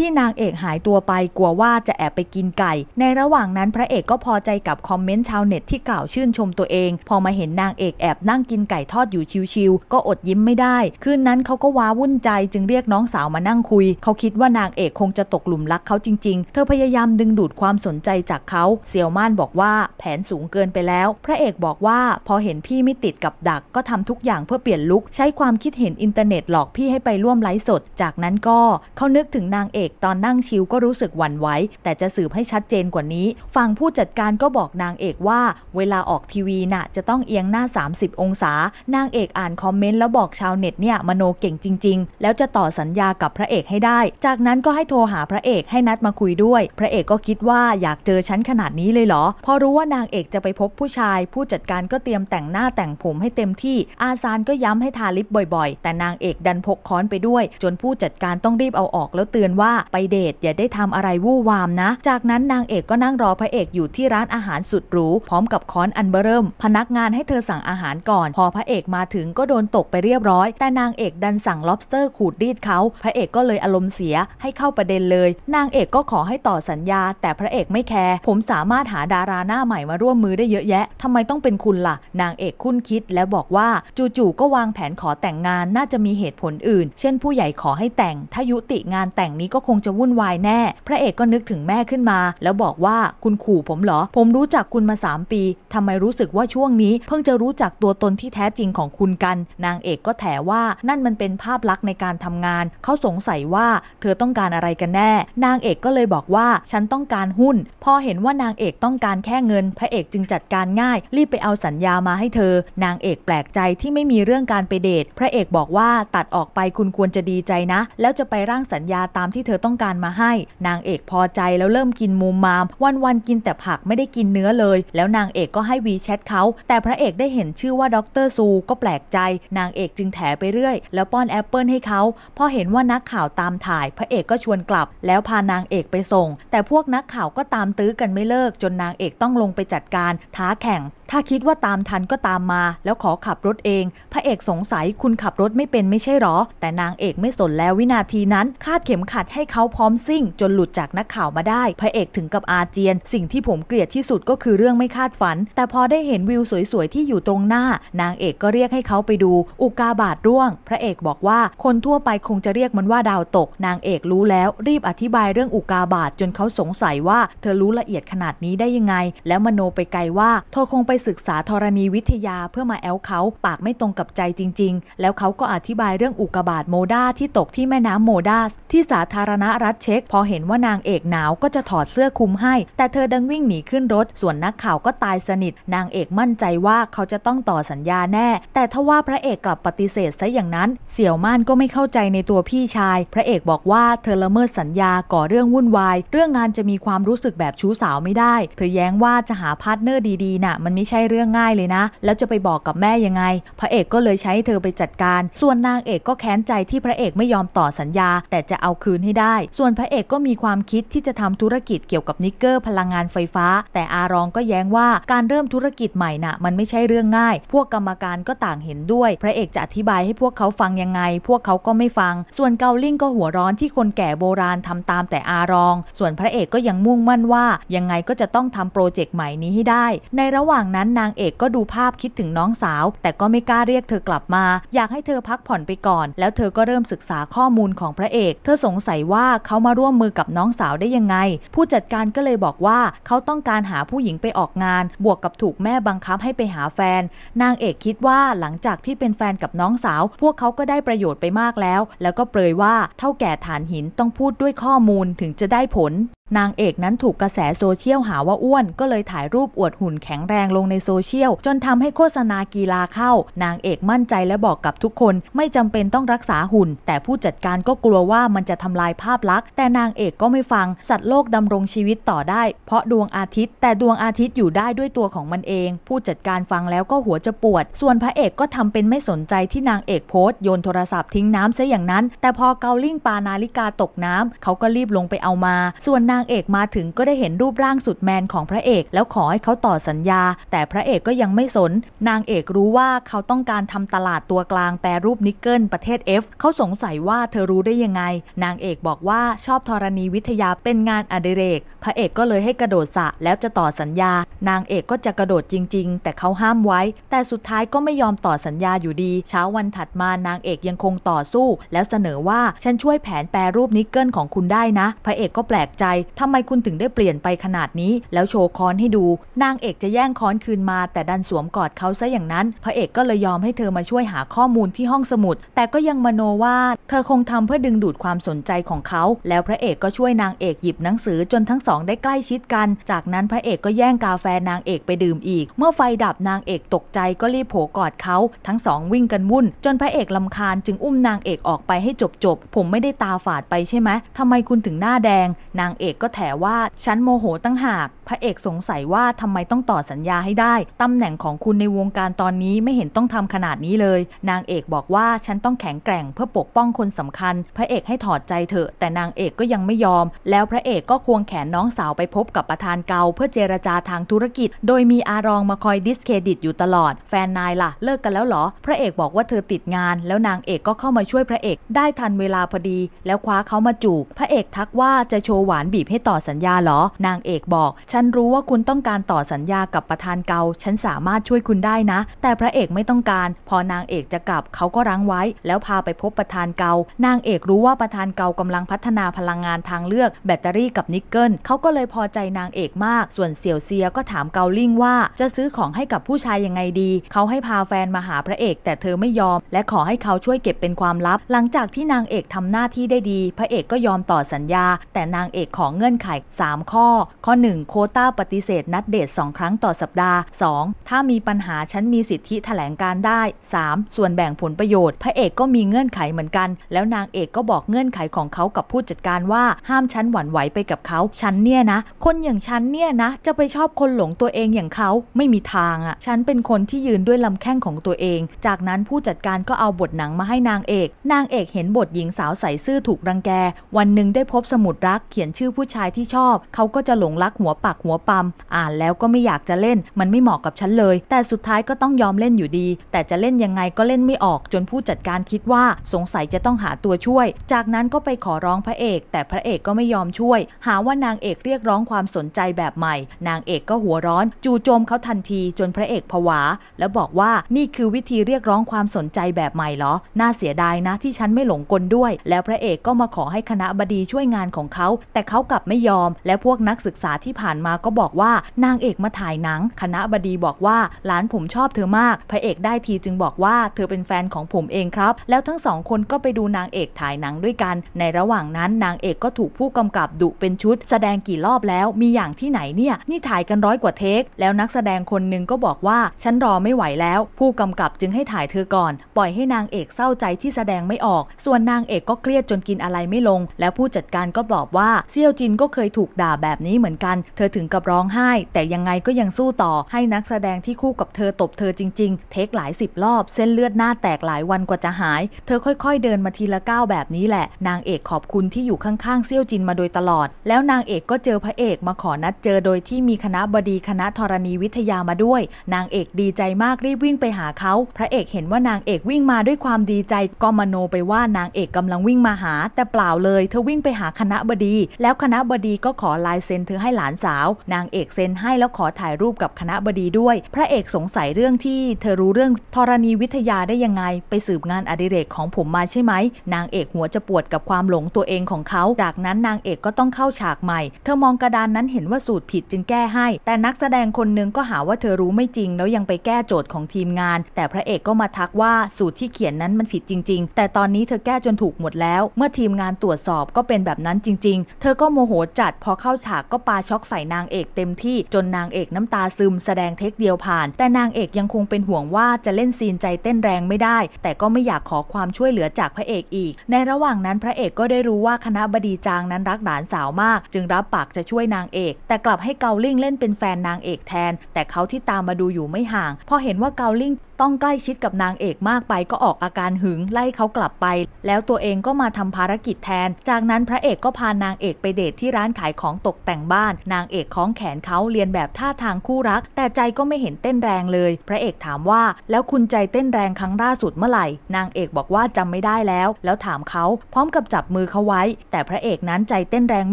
ที่นางเอกหายตัวไปกลัวว่าจะแอบไปกินไก่ ในระหว่างนั้นพระเอกก็พอใจกับคอมเมนต์ชาวเน็ตที่กล่าวชื่นชมตัวเอง พอมาเห็นนางเอกแอบนั่งกินไก่ทอดอยู่ชิวๆก็อดยิ้มไม่ได้ คืนนั้นเขาก็ว้าวุ่นใจจึงเรียกน้องสาวมานั่งคุย เขาคิดว่านางเอกคงจะตกหลุมรักเขาจริงๆ เธอพยายามดึงดูดความสนใจจากเขาเซียวม่านบอกว่า แผนสูงเกินไปแล้ว พระเอกบอกว่าพอเห็นพี่ไม่ติดกับดัก ก็ทำทุกอย่างเพื่อเปลี่ยนลุคใช้ความคิดเห็นอินเทอร์เน็ตหลอกพี่ให้ไปร่วมไลฟ์สด จากนั้นก็เขานึกถึงนางเอกกตอนนั่งชิวก็รู้สึกหวั่นไหวแต่จะสืบให้ชัดเจนกว่านี้ ฝั่งผู้จัดการก็บอกนางเอกว่าเวลาออกทีวีน่ะจะต้องเอียงหน้า 30 องศา นางเอกอ่านคอมเมนต์แล้วบอกชาวเน็ตเนี่ย มโนเก่งจริงๆ แล้วจะต่อสัญญากับพระเอกให้ได้ จากนั้นก็ให้โทรหาพระเอกให้นัดมาคุยด้วย พระเอกก็คิดว่าอยากเจอฉันขนาดนี้เลยเหรอพอรู้ว่านางเอกจะไปพบผู้ชาย ผู้จัดการก็เตรียมแต่งหน้าแต่งผมให้เต็มที่อาซานก็ย้ำให้ทาลิปบ่อยๆ แต่นางเอกดันพกค้อนไปด้วย จนผู้จัดการต้องรีบเอาออกแล้วเตือนว่าไปเดทอย่าได้ทำอะไรวู่วามนะ จากนั้นนางเอกก็นั่งรอพระเอกอยู่ที่ร้านอาหารสุดหรูพร้อมกับค้อนอันเบริ่มพนักงานให้เธอสั่งอาหารก่อน พอพระเอกมาถึงก็โดนตกไปเรียบร้อยแต่นางเอกดันสั่ง lobster ขูดรีดเขาพระเอกก็เลยอารมณ์เสียให้เข้าประเด็นเลย นางเอกก็ขอให้ต่อสัญญา แต่พระเอกไม่แคร์ผมสามารถหาดาราหน้าใหม่มาร่วมมือได้เยอะแยะ ทำไมต้องเป็นคุณละ่ะ นางเอกคุ้นคิดและบอกว่าจู่ๆก็วางแผนขอแต่งงานน่าจะมีเหตุผลอื่น เช่นผู้ใหญ่ขอให้แต่งถ้ายุติงานแต่งนี้ก็คงจะวุ่นวายแน่ พระเอกก็นึกถึงแม่ขึ้นมา แล้วบอกว่าคุณขู่ผมเหรอ ผมรู้จักคุณมา 3 ปี ทำไมรู้สึกว่าช่วงนี้เพิ่งจะรู้จักตัวตนที่แท้จริงของคุณกัน นางเอกก็แถว่านั่นมันเป็นภาพลักษณ์ในการทำงาน เขาสงสัยว่าเธอต้องการอะไรกันแน่ นางเอกก็เลยบอกว่าฉันต้องการหุ้น พอเห็นว่านางเอกต้องการแค่เงิน พระเอกจึงจัดการง่ายรีบไปเอาสัญญามาให้เธอ นางเอกแปลกใจที่ไม่มีเรื่องการไปเดทพระเอกบอกว่าตัดออกไปคุณควรจะดีใจนะ แล้วจะไปร่างสัญญาตามที่เธออต้องการมาให้ นางเอกพอใจแล้วเริ่มกินมูมามวันวันกินแต่ผักไม่ได้กินเนื้อเลย แล้วนางเอกก็ให้วีแชทเขาแต่พระเอกได้เห็นชื่อว่าด็อกเตอร์ซู ก็แปลกใจ นางเอกจึงแถไปเรื่อย แล้วป้อนแอปเปิลให้เขาพอเห็นว่านักข่าวตามถ่าย พระเอกก็ชวนกลับ แล้วพานางเอกไปส่ง แต่พวกนักข่าวก็ตามตื้อกันไม่เลิก จนนางเอกต้องลงไปจัดการ ท้าแข่ง ถ้าคิดว่าตามทันก็ตามมา แล้วขอขับรถเอง พระเอกสงสัยคุณขับรถไม่เป็นไม่ใช่หรอ แต่นางเอกไม่สนแล้ววินาทีนั้น คาดเข็มขัดให้เขาพร้อมซิ่ง จนหลุดจากนักข่าวมาได้ พระเอกถึงกับอาเจียนสิ่งที่ผมเกลียดที่สุดก็คือเรื่องไม่คาดฝัน แต่พอได้เห็นวิวสวยๆที่อยู่ตรงหน้า นางเอกก็เรียกให้เขาไปดูอุกาบาตร่วง พระเอกบอกว่าคนทั่วไปคงจะเรียกมันว่าดาวตก นางเอกรู้แล้ว รีบอธิบายเรื่องอุกาบาตจนเขาสงสัยว่าเธอรู้ละเอียดขนาดนี้ได้ยังไง แล้วมโนไปไกลว่าเธอคงไปศึกษาธรณีวิทยาเพื่อมาแอลเขาปากไม่ตรงกับใจจริง ๆแล้วเขาก็อธิบายเรื่องอุกาบาตโมดาที่ตกที่แม่น้ำโมดาที่สาธารารณรัฐเช็คพอเห็นว่านางเอกหนาวก็จะถอดเสื้อคลุมให้ แต่เธอดังวิ่งหนีขึ้นรถ ส่วนนักข่าวก็ตายสนิท นางเอกมั่นใจว่าเขาจะต้องต่อสัญญาแน่ แต่ทว่าพระเอกกลับปฏิเสธซะอย่างนั้น เสี่ยวม่านก็ไม่เข้าใจในตัวพี่ชาย พระเอกบอกว่าเธอละเมิดสัญญาก่อเรื่องวุ่นวาย เรื่องงานจะมีความรู้สึกแบบชู้สาวไม่ได้ เธอแย้งว่าจะหาพาร์ทเนอร์ดีๆนะ่ะมันไม่ใช่เรื่องง่ายเลยนะ แล้วจะไปบอกกับแม่ยังไง พระเอกก็เลยใช้เธอไปจัดการ ส่วนนางเอกก็แค้นใจที่พระเอกไม่ยอมต่อสัญญา แต่จะเอาคืนให้ได้ส่วนพระเอกก็มีความคิดที่จะทำธุรกิจเกี่ยวกับนิกเกอร์พลังงานไฟฟ้า แต่อารองก็แย้งว่า การเริ่มธุรกิจใหม่นะ่ะมันไม่ใช่เรื่องง่าย พวกกรรมการก็ต่างเห็นด้วย พระเอกจะอธิบายให้พวกเขาฟังยังไง พวกเขาก็ไม่ฟัง ส่วนเกาลิ่งก็หัวร้อนที่คนแก่โบราณทำตามแต่อารอง ส่วนพระเอกก็ยังมุ่งมั่นว่า ยังไงก็จะต้องทำโปรเจกต์ใหม่นี้ให้ได้ ในระหว่างนั้นนางเอกก็ดูภาพคิดถึงน้องสาว แต่ก็ไม่กล้าเรียกเธอกลับมา อยากให้เธอพักผ่อนไปก่อน แล้วเธอก็เริ่มศึกษาข้อมูลของพระเอก เธอสงสัยว่าเขามาร่วมมือกับน้องสาวได้ยังไง ผู้จัดการก็เลยบอกว่าเขาต้องการหาผู้หญิงไปออกงานบวกกับถูกแม่บังคับให้ไปหาแฟน นางเอกคิดว่าหลังจากที่เป็นแฟนกับน้องสาว พวกเขาก็ได้ประโยชน์ไปมากแล้ว แล้วก็เปรยว่าเท่าแก่ฐานหินต้องพูดด้วยข้อมูลถึงจะได้ผลนางเอกนั้นถูกกระแสโซเชียลหาว่าอ้วน ก็เลยถ่ายรูปอวดหุ่นแข็งแรงลงในโซเชียล จนทำให้โฆษณากีฬาเข้า นางเอกมั่นใจและบอกกับทุกคนไม่จำเป็นต้องรักษาหุ่น แต่ผู้จัดการก็กลัวว่ามันจะทำลายภาพลักษณ์ แต่นางเอกก็ไม่ฟังสัตว์โลกดำรงชีวิตต่อได้เพราะดวงอาทิตย์ แต่ดวงอาทิตย์อยู่ได้ด้วยตัวของมันเอง ผู้จัดการฟังแล้วก็หัวจะปวด ส่วนพระเอกก็ทำเป็นไม่สนใจที่นางเอกโพสต์โยนโทรศัพท์ทิ้งน้ำซะอย่างนั้น แต่พอเกาลิ่งปานาลิกาตกน้ำเขาก็รีบลงไปเอามา ส่วนนางางเอกมาถึงก็ได้เห็นรูปร่างสุดแมนของพระเอกแล้วขอให้เขาต่อสัญญา แต่พระเอกก็ยังไม่สน นางเอกรู้ว่าเขาต้องการทำตลาดตัวกลางแปรรูปนิกเกิลประเทศ F เขาสงสัยว่าเธอรู้ได้ยังไง นางเอกบอกว่าชอบธรณีวิทยาเป็นงานอดิเรก พระเอกก็เลยให้กระโดดสะแล้วจะต่อสัญญา นางเอกก็จะกระโดดจริงๆ แต่เขาห้ามไว้ แต่สุดท้ายก็ไม่ยอมต่อสัญญาอยู่ดี เช้าวันถัดมานางเอกยังคงต่อสู้แล้วเสนอว่าฉันช่วยแผนแปรรูปนิกเกิลของคุณได้นะพระเอกก็แปลกใจทำไมคุณถึงได้เปลี่ยนไปขนาดนี้ แล้วโชว์ค้อนให้ดู นางเอกจะแย่งค้อนคืนมา แต่ดันสวมกอดเขาซะอย่างนั้น พระเอกก็เลยยอมให้เธอมาช่วยหาข้อมูลที่ห้องสมุด แต่ก็ยังมโนว่า เธอคงทำเพื่อดึงดูดความสนใจของเขา แล้วพระเอกก็ช่วยนางเอกหยิบหนังสือจนทั้งสองได้ใกล้ชิดกัน จากนั้นพระเอกก็แย่งกาแฟนางเอกไปดื่มอีก เมื่อไฟดับนางเอกตกใจก็รีบโผกอดเขาทั้งสองวิ่งกันวุ่น จนพระเอกลำคาญจึงอุ้มนางเอกออกไปให้จบจบผมไม่ได้ตาฝาดไปใช่ไหมทำไมคุณถึงหน้าแดง นางเอกกก็แถว่าฉันโมโหตั้งหากพระเอกสงสัยว่าทำไมต้องต่อสัญญาให้ได้ ตำแหน่งของคุณในวงการตอนนี้ไม่เห็นต้องทำขนาดนี้เลย นางเอกบอกว่าฉันต้องแข็งแกร่งเพื่อปกป้องคนสำคัญ พระเอกให้ถอดใจเถอะ แต่นางเอกก็ยังไม่ยอม แล้วพระเอกก็ควงแขนน้องสาวไปพบกับประธานเกาเพื่อเจรจาทางธุรกิจ โดยมีอารองมาคอยดิสเครดิตอยู่ตลอด แฟนนายล่ะ เลิกกันแล้วหรอ พระเอกบอกว่าเธอติดงาน แล้วนางเอกก็เข้ามาช่วยพระเอกได้ทันเวลาพอดี แล้วคว้าเขามาจูบ พระเอกทักว่าจะโชว์หวานบีบให้ต่อสัญญาหรอ นางเอกบอกฉฉันรู้ว่าคุณต้องการต่อสัญญากับประธานเกาฉันสามารถช่วยคุณได้นะ แต่พระเอกไม่ต้องการ พอนางเอกจะกลับเขาก็รั้งไว้ แล้วพาไปพบประธานเกานางเอกรู้ว่าประธานเกากำลังพัฒนาพลังงานทางเลือกแบตเตอรี่กับนิกเกิลเขาก็เลยพอใจนางเอกมาก ส่วนเสี่ยวเซียก็ถามเกาลิ่งว่า จะซื้อของให้กับผู้ชายยังไงดี เขาให้พาแฟนมาหาพระเอก แต่เธอไม่ยอมและขอให้เขาช่วยเก็บเป็นความลับ หลังจากที่นางเอกทำหน้าที่ได้ดี พระเอกก็ยอมต่อสัญญา แต่นางเอกของเงื่อนไข3ข้อ ข้อ1โคต้าปฏิเสธนัดเดทสองครั้งต่อสัปดาห์ 2. ถ้ามีปัญหา ฉันมีสิทธิถแถลงการได้ 3. ส่วนแบ่งผลประโยชน์ พระเอกก็มีเงื่อนไขเหมือนกัน แล้วนางเอกก็บอกเงื่อนไขของเขากับผู้จัดการว่าห้ามฉันหวั่นไหวไปกับเขา ฉันเนี่ยนะ คนอย่างฉันเนี่ยนะ จะไปชอบคนหลงตัวเองอย่างเขา ไม่มีทางอะ่ะ ฉันเป็นคนที่ยืนด้วยลำแข้งของตัวเอง จากนั้นผู้จัดการก็เอาบทหนังมาให้นางเอก นางเอกเห็นบทหญิงสาวใส่ซื่อถูกรังแก วันหนึ่งได้พบสมุดรักเขียนชื่อผู้ชายที่ชอบเขาก็จะหลงรักหัวปักกหัวปั๊มอ่านแล้วก็ไม่อยากจะเล่น มันไม่เหมาะกับฉันเลย แต่สุดท้ายก็ต้องยอมเล่นอยู่ดี แต่จะเล่นยังไงก็เล่นไม่ออก จนผู้จัดการคิดว่าสงสัยจะต้องหาตัวช่วย จากนั้นก็ไปขอร้องพระเอก แต่พระเอกก็ไม่ยอมช่วย หาว่านางเอกเรียกร้องความสนใจแบบใหม่ นางเอกก็หัวร้อน จู่โจมเขาทันที จนพระเอกผวา แล้วบอกว่านี่คือวิธีเรียกร้องความสนใจแบบใหม่เหรอน่าเสียดายนะที่ฉันไม่หลงกลด้วย แล้วพระเอกก็มาขอให้คณะบดีช่วยงานของเขา แต่เขากลับไม่ยอม และพวกนักศึกษาที่ผ่านมาก็บอกว่านางเอกมาถ่ายหนัง คณะบดีบอกว่าหลานผมชอบเธอมากพระเอกได้ทีจึงบอกว่า เธอเป็นแฟนของผมเองครับ แล้วทั้งสองคนก็ไปดูนางเอกถ่ายหนังด้วยกัน ในระหว่างนั้นนางเอกก็ถูกผู้กำกับดุเป็นชุด แสดงกี่รอบแล้ว มีอย่างที่ไหนเนี่ยนี่ถ่ายกันร้อยกว่าเทค แล้วนักแสดงคนหนึ่งก็บอกว่าฉันรอไม่ไหวแล้ว ผู้กำกับจึงให้ถ่ายเธอก่อน ปล่อยให้นางเอกเศร้าใจที่แสดงไม่ออก ส่วนนางเอกก็เครียดจนกินอะไรไม่ลง แล้วผู้จัดการก็บอกว่าเซี่ยวจินก็เคยถูกด่าแบบนี้เหมือนกันเธอถึงกับร้องไห้ แต่ยังไงก็ยังสู้ต่อให้นักแสดงที่คู่กับเธอตบเธอจริงๆ เทค หลายสิบรอบเส้นเลือดหน้าแตกหลายวันกว่าจะหาย เธอค่อยๆเดินมาทีละก้าวแบบนี้แหละ นางเอกขอบคุณที่อยู่ข้างๆเซี่ยวจินมาโดยตลอด แล้วนางเอกก็เจอพระเอกมาขอนัดเจอโดยที่มีคณะบดีคณะธรณีวิทยามาด้วย นางเอกดีใจมากรีบวิ่งไปหาเขาพระเอกเห็นว่านางเอกวิ่งมาด้วยความดีใจก็มโนไปว่านางเอกกำลังวิ่งมาหา แต่เปล่าเลยเธอวิ่งไปหาคณะบดี แล้วคณะบดีก็ขอลายเซ็นเธอให้หลานสาวนางเอกเซ็นให้แล้วขอถ่ายรูปกับคณะบดีด้วย พระเอกสงสัยเรื่องที่เธอรู้เรื่องธรณีวิทยาได้ยังไง ไปสืบงานอดิเรกของผมมาใช่ไหม นางเอกหัวจะปวดกับความหลงตัวเองของเขา จากนั้นนางเอกก็ต้องเข้าฉากใหม่ เธอมองกระดานนั้นเห็นว่าสูตรผิดจึงแก้ให้ แต่นักแสดงคนนึงก็หาว่าเธอรู้ไม่จริง แล้วยังไปแก้โจทย์ของทีมงาน แต่พระเอกก็มาทักว่าสูตรที่เขียนนั้นมันผิดจริงๆ แต่ตอนนี้เธอแก้จนถูกหมดแล้ว เมื่อทีมงานตรวจสอบก็เป็นแบบนั้นจริงๆ เธอก็โมโหจัดพอเข้าฉากก็ปาช็อกใส่นางเอกเต็มที่จนนางเอกน้ำตาซึมแสดงเทคเดียวผ่านแต่นางเอกยังคงเป็นห่วงว่าจะเล่นซีนใจเต้นแรงไม่ได้แต่ก็ไม่อยากขอความช่วยเหลือจากพระเอกอีกในระหว่างนั้นพระเอกก็ได้รู้ว่าคณะบดีจางนั้นรักหลานสาวมากจึงรับปากจะช่วยนางเอกแต่กลับให้เกาลิ่งเล่นเป็นแฟนนางเอกแทนแต่เขาที่ตามมาดูอยู่ไม่ห่างพอเห็นว่าเกาลิ่งต้องใกล้ชิดกับนางเอกมากไป ก็ออกอาการหึงไล่เขากลับไป แล้วตัวเองก็มาทำภารกิจแทน จากนั้น พระเอกก็พานางเอกไปเดทที่ร้านขายของตกแต่งบ้าน นางเอกคล้องแขนเขาเรียนแบบท่าทางคู่รัก แต่ใจก็ไม่เห็นเต้นแรงเลย พระเอกถามว่าแล้วคุณใจเต้นแรงครั้งล่าสุดเมื่อไหร่นางเอกบอกว่าจำไม่ได้แล้วแล้วถามเขาพร้อมกับจับมือเขาไว้ แต่พระเอกนั้นใจเต้นแรงไ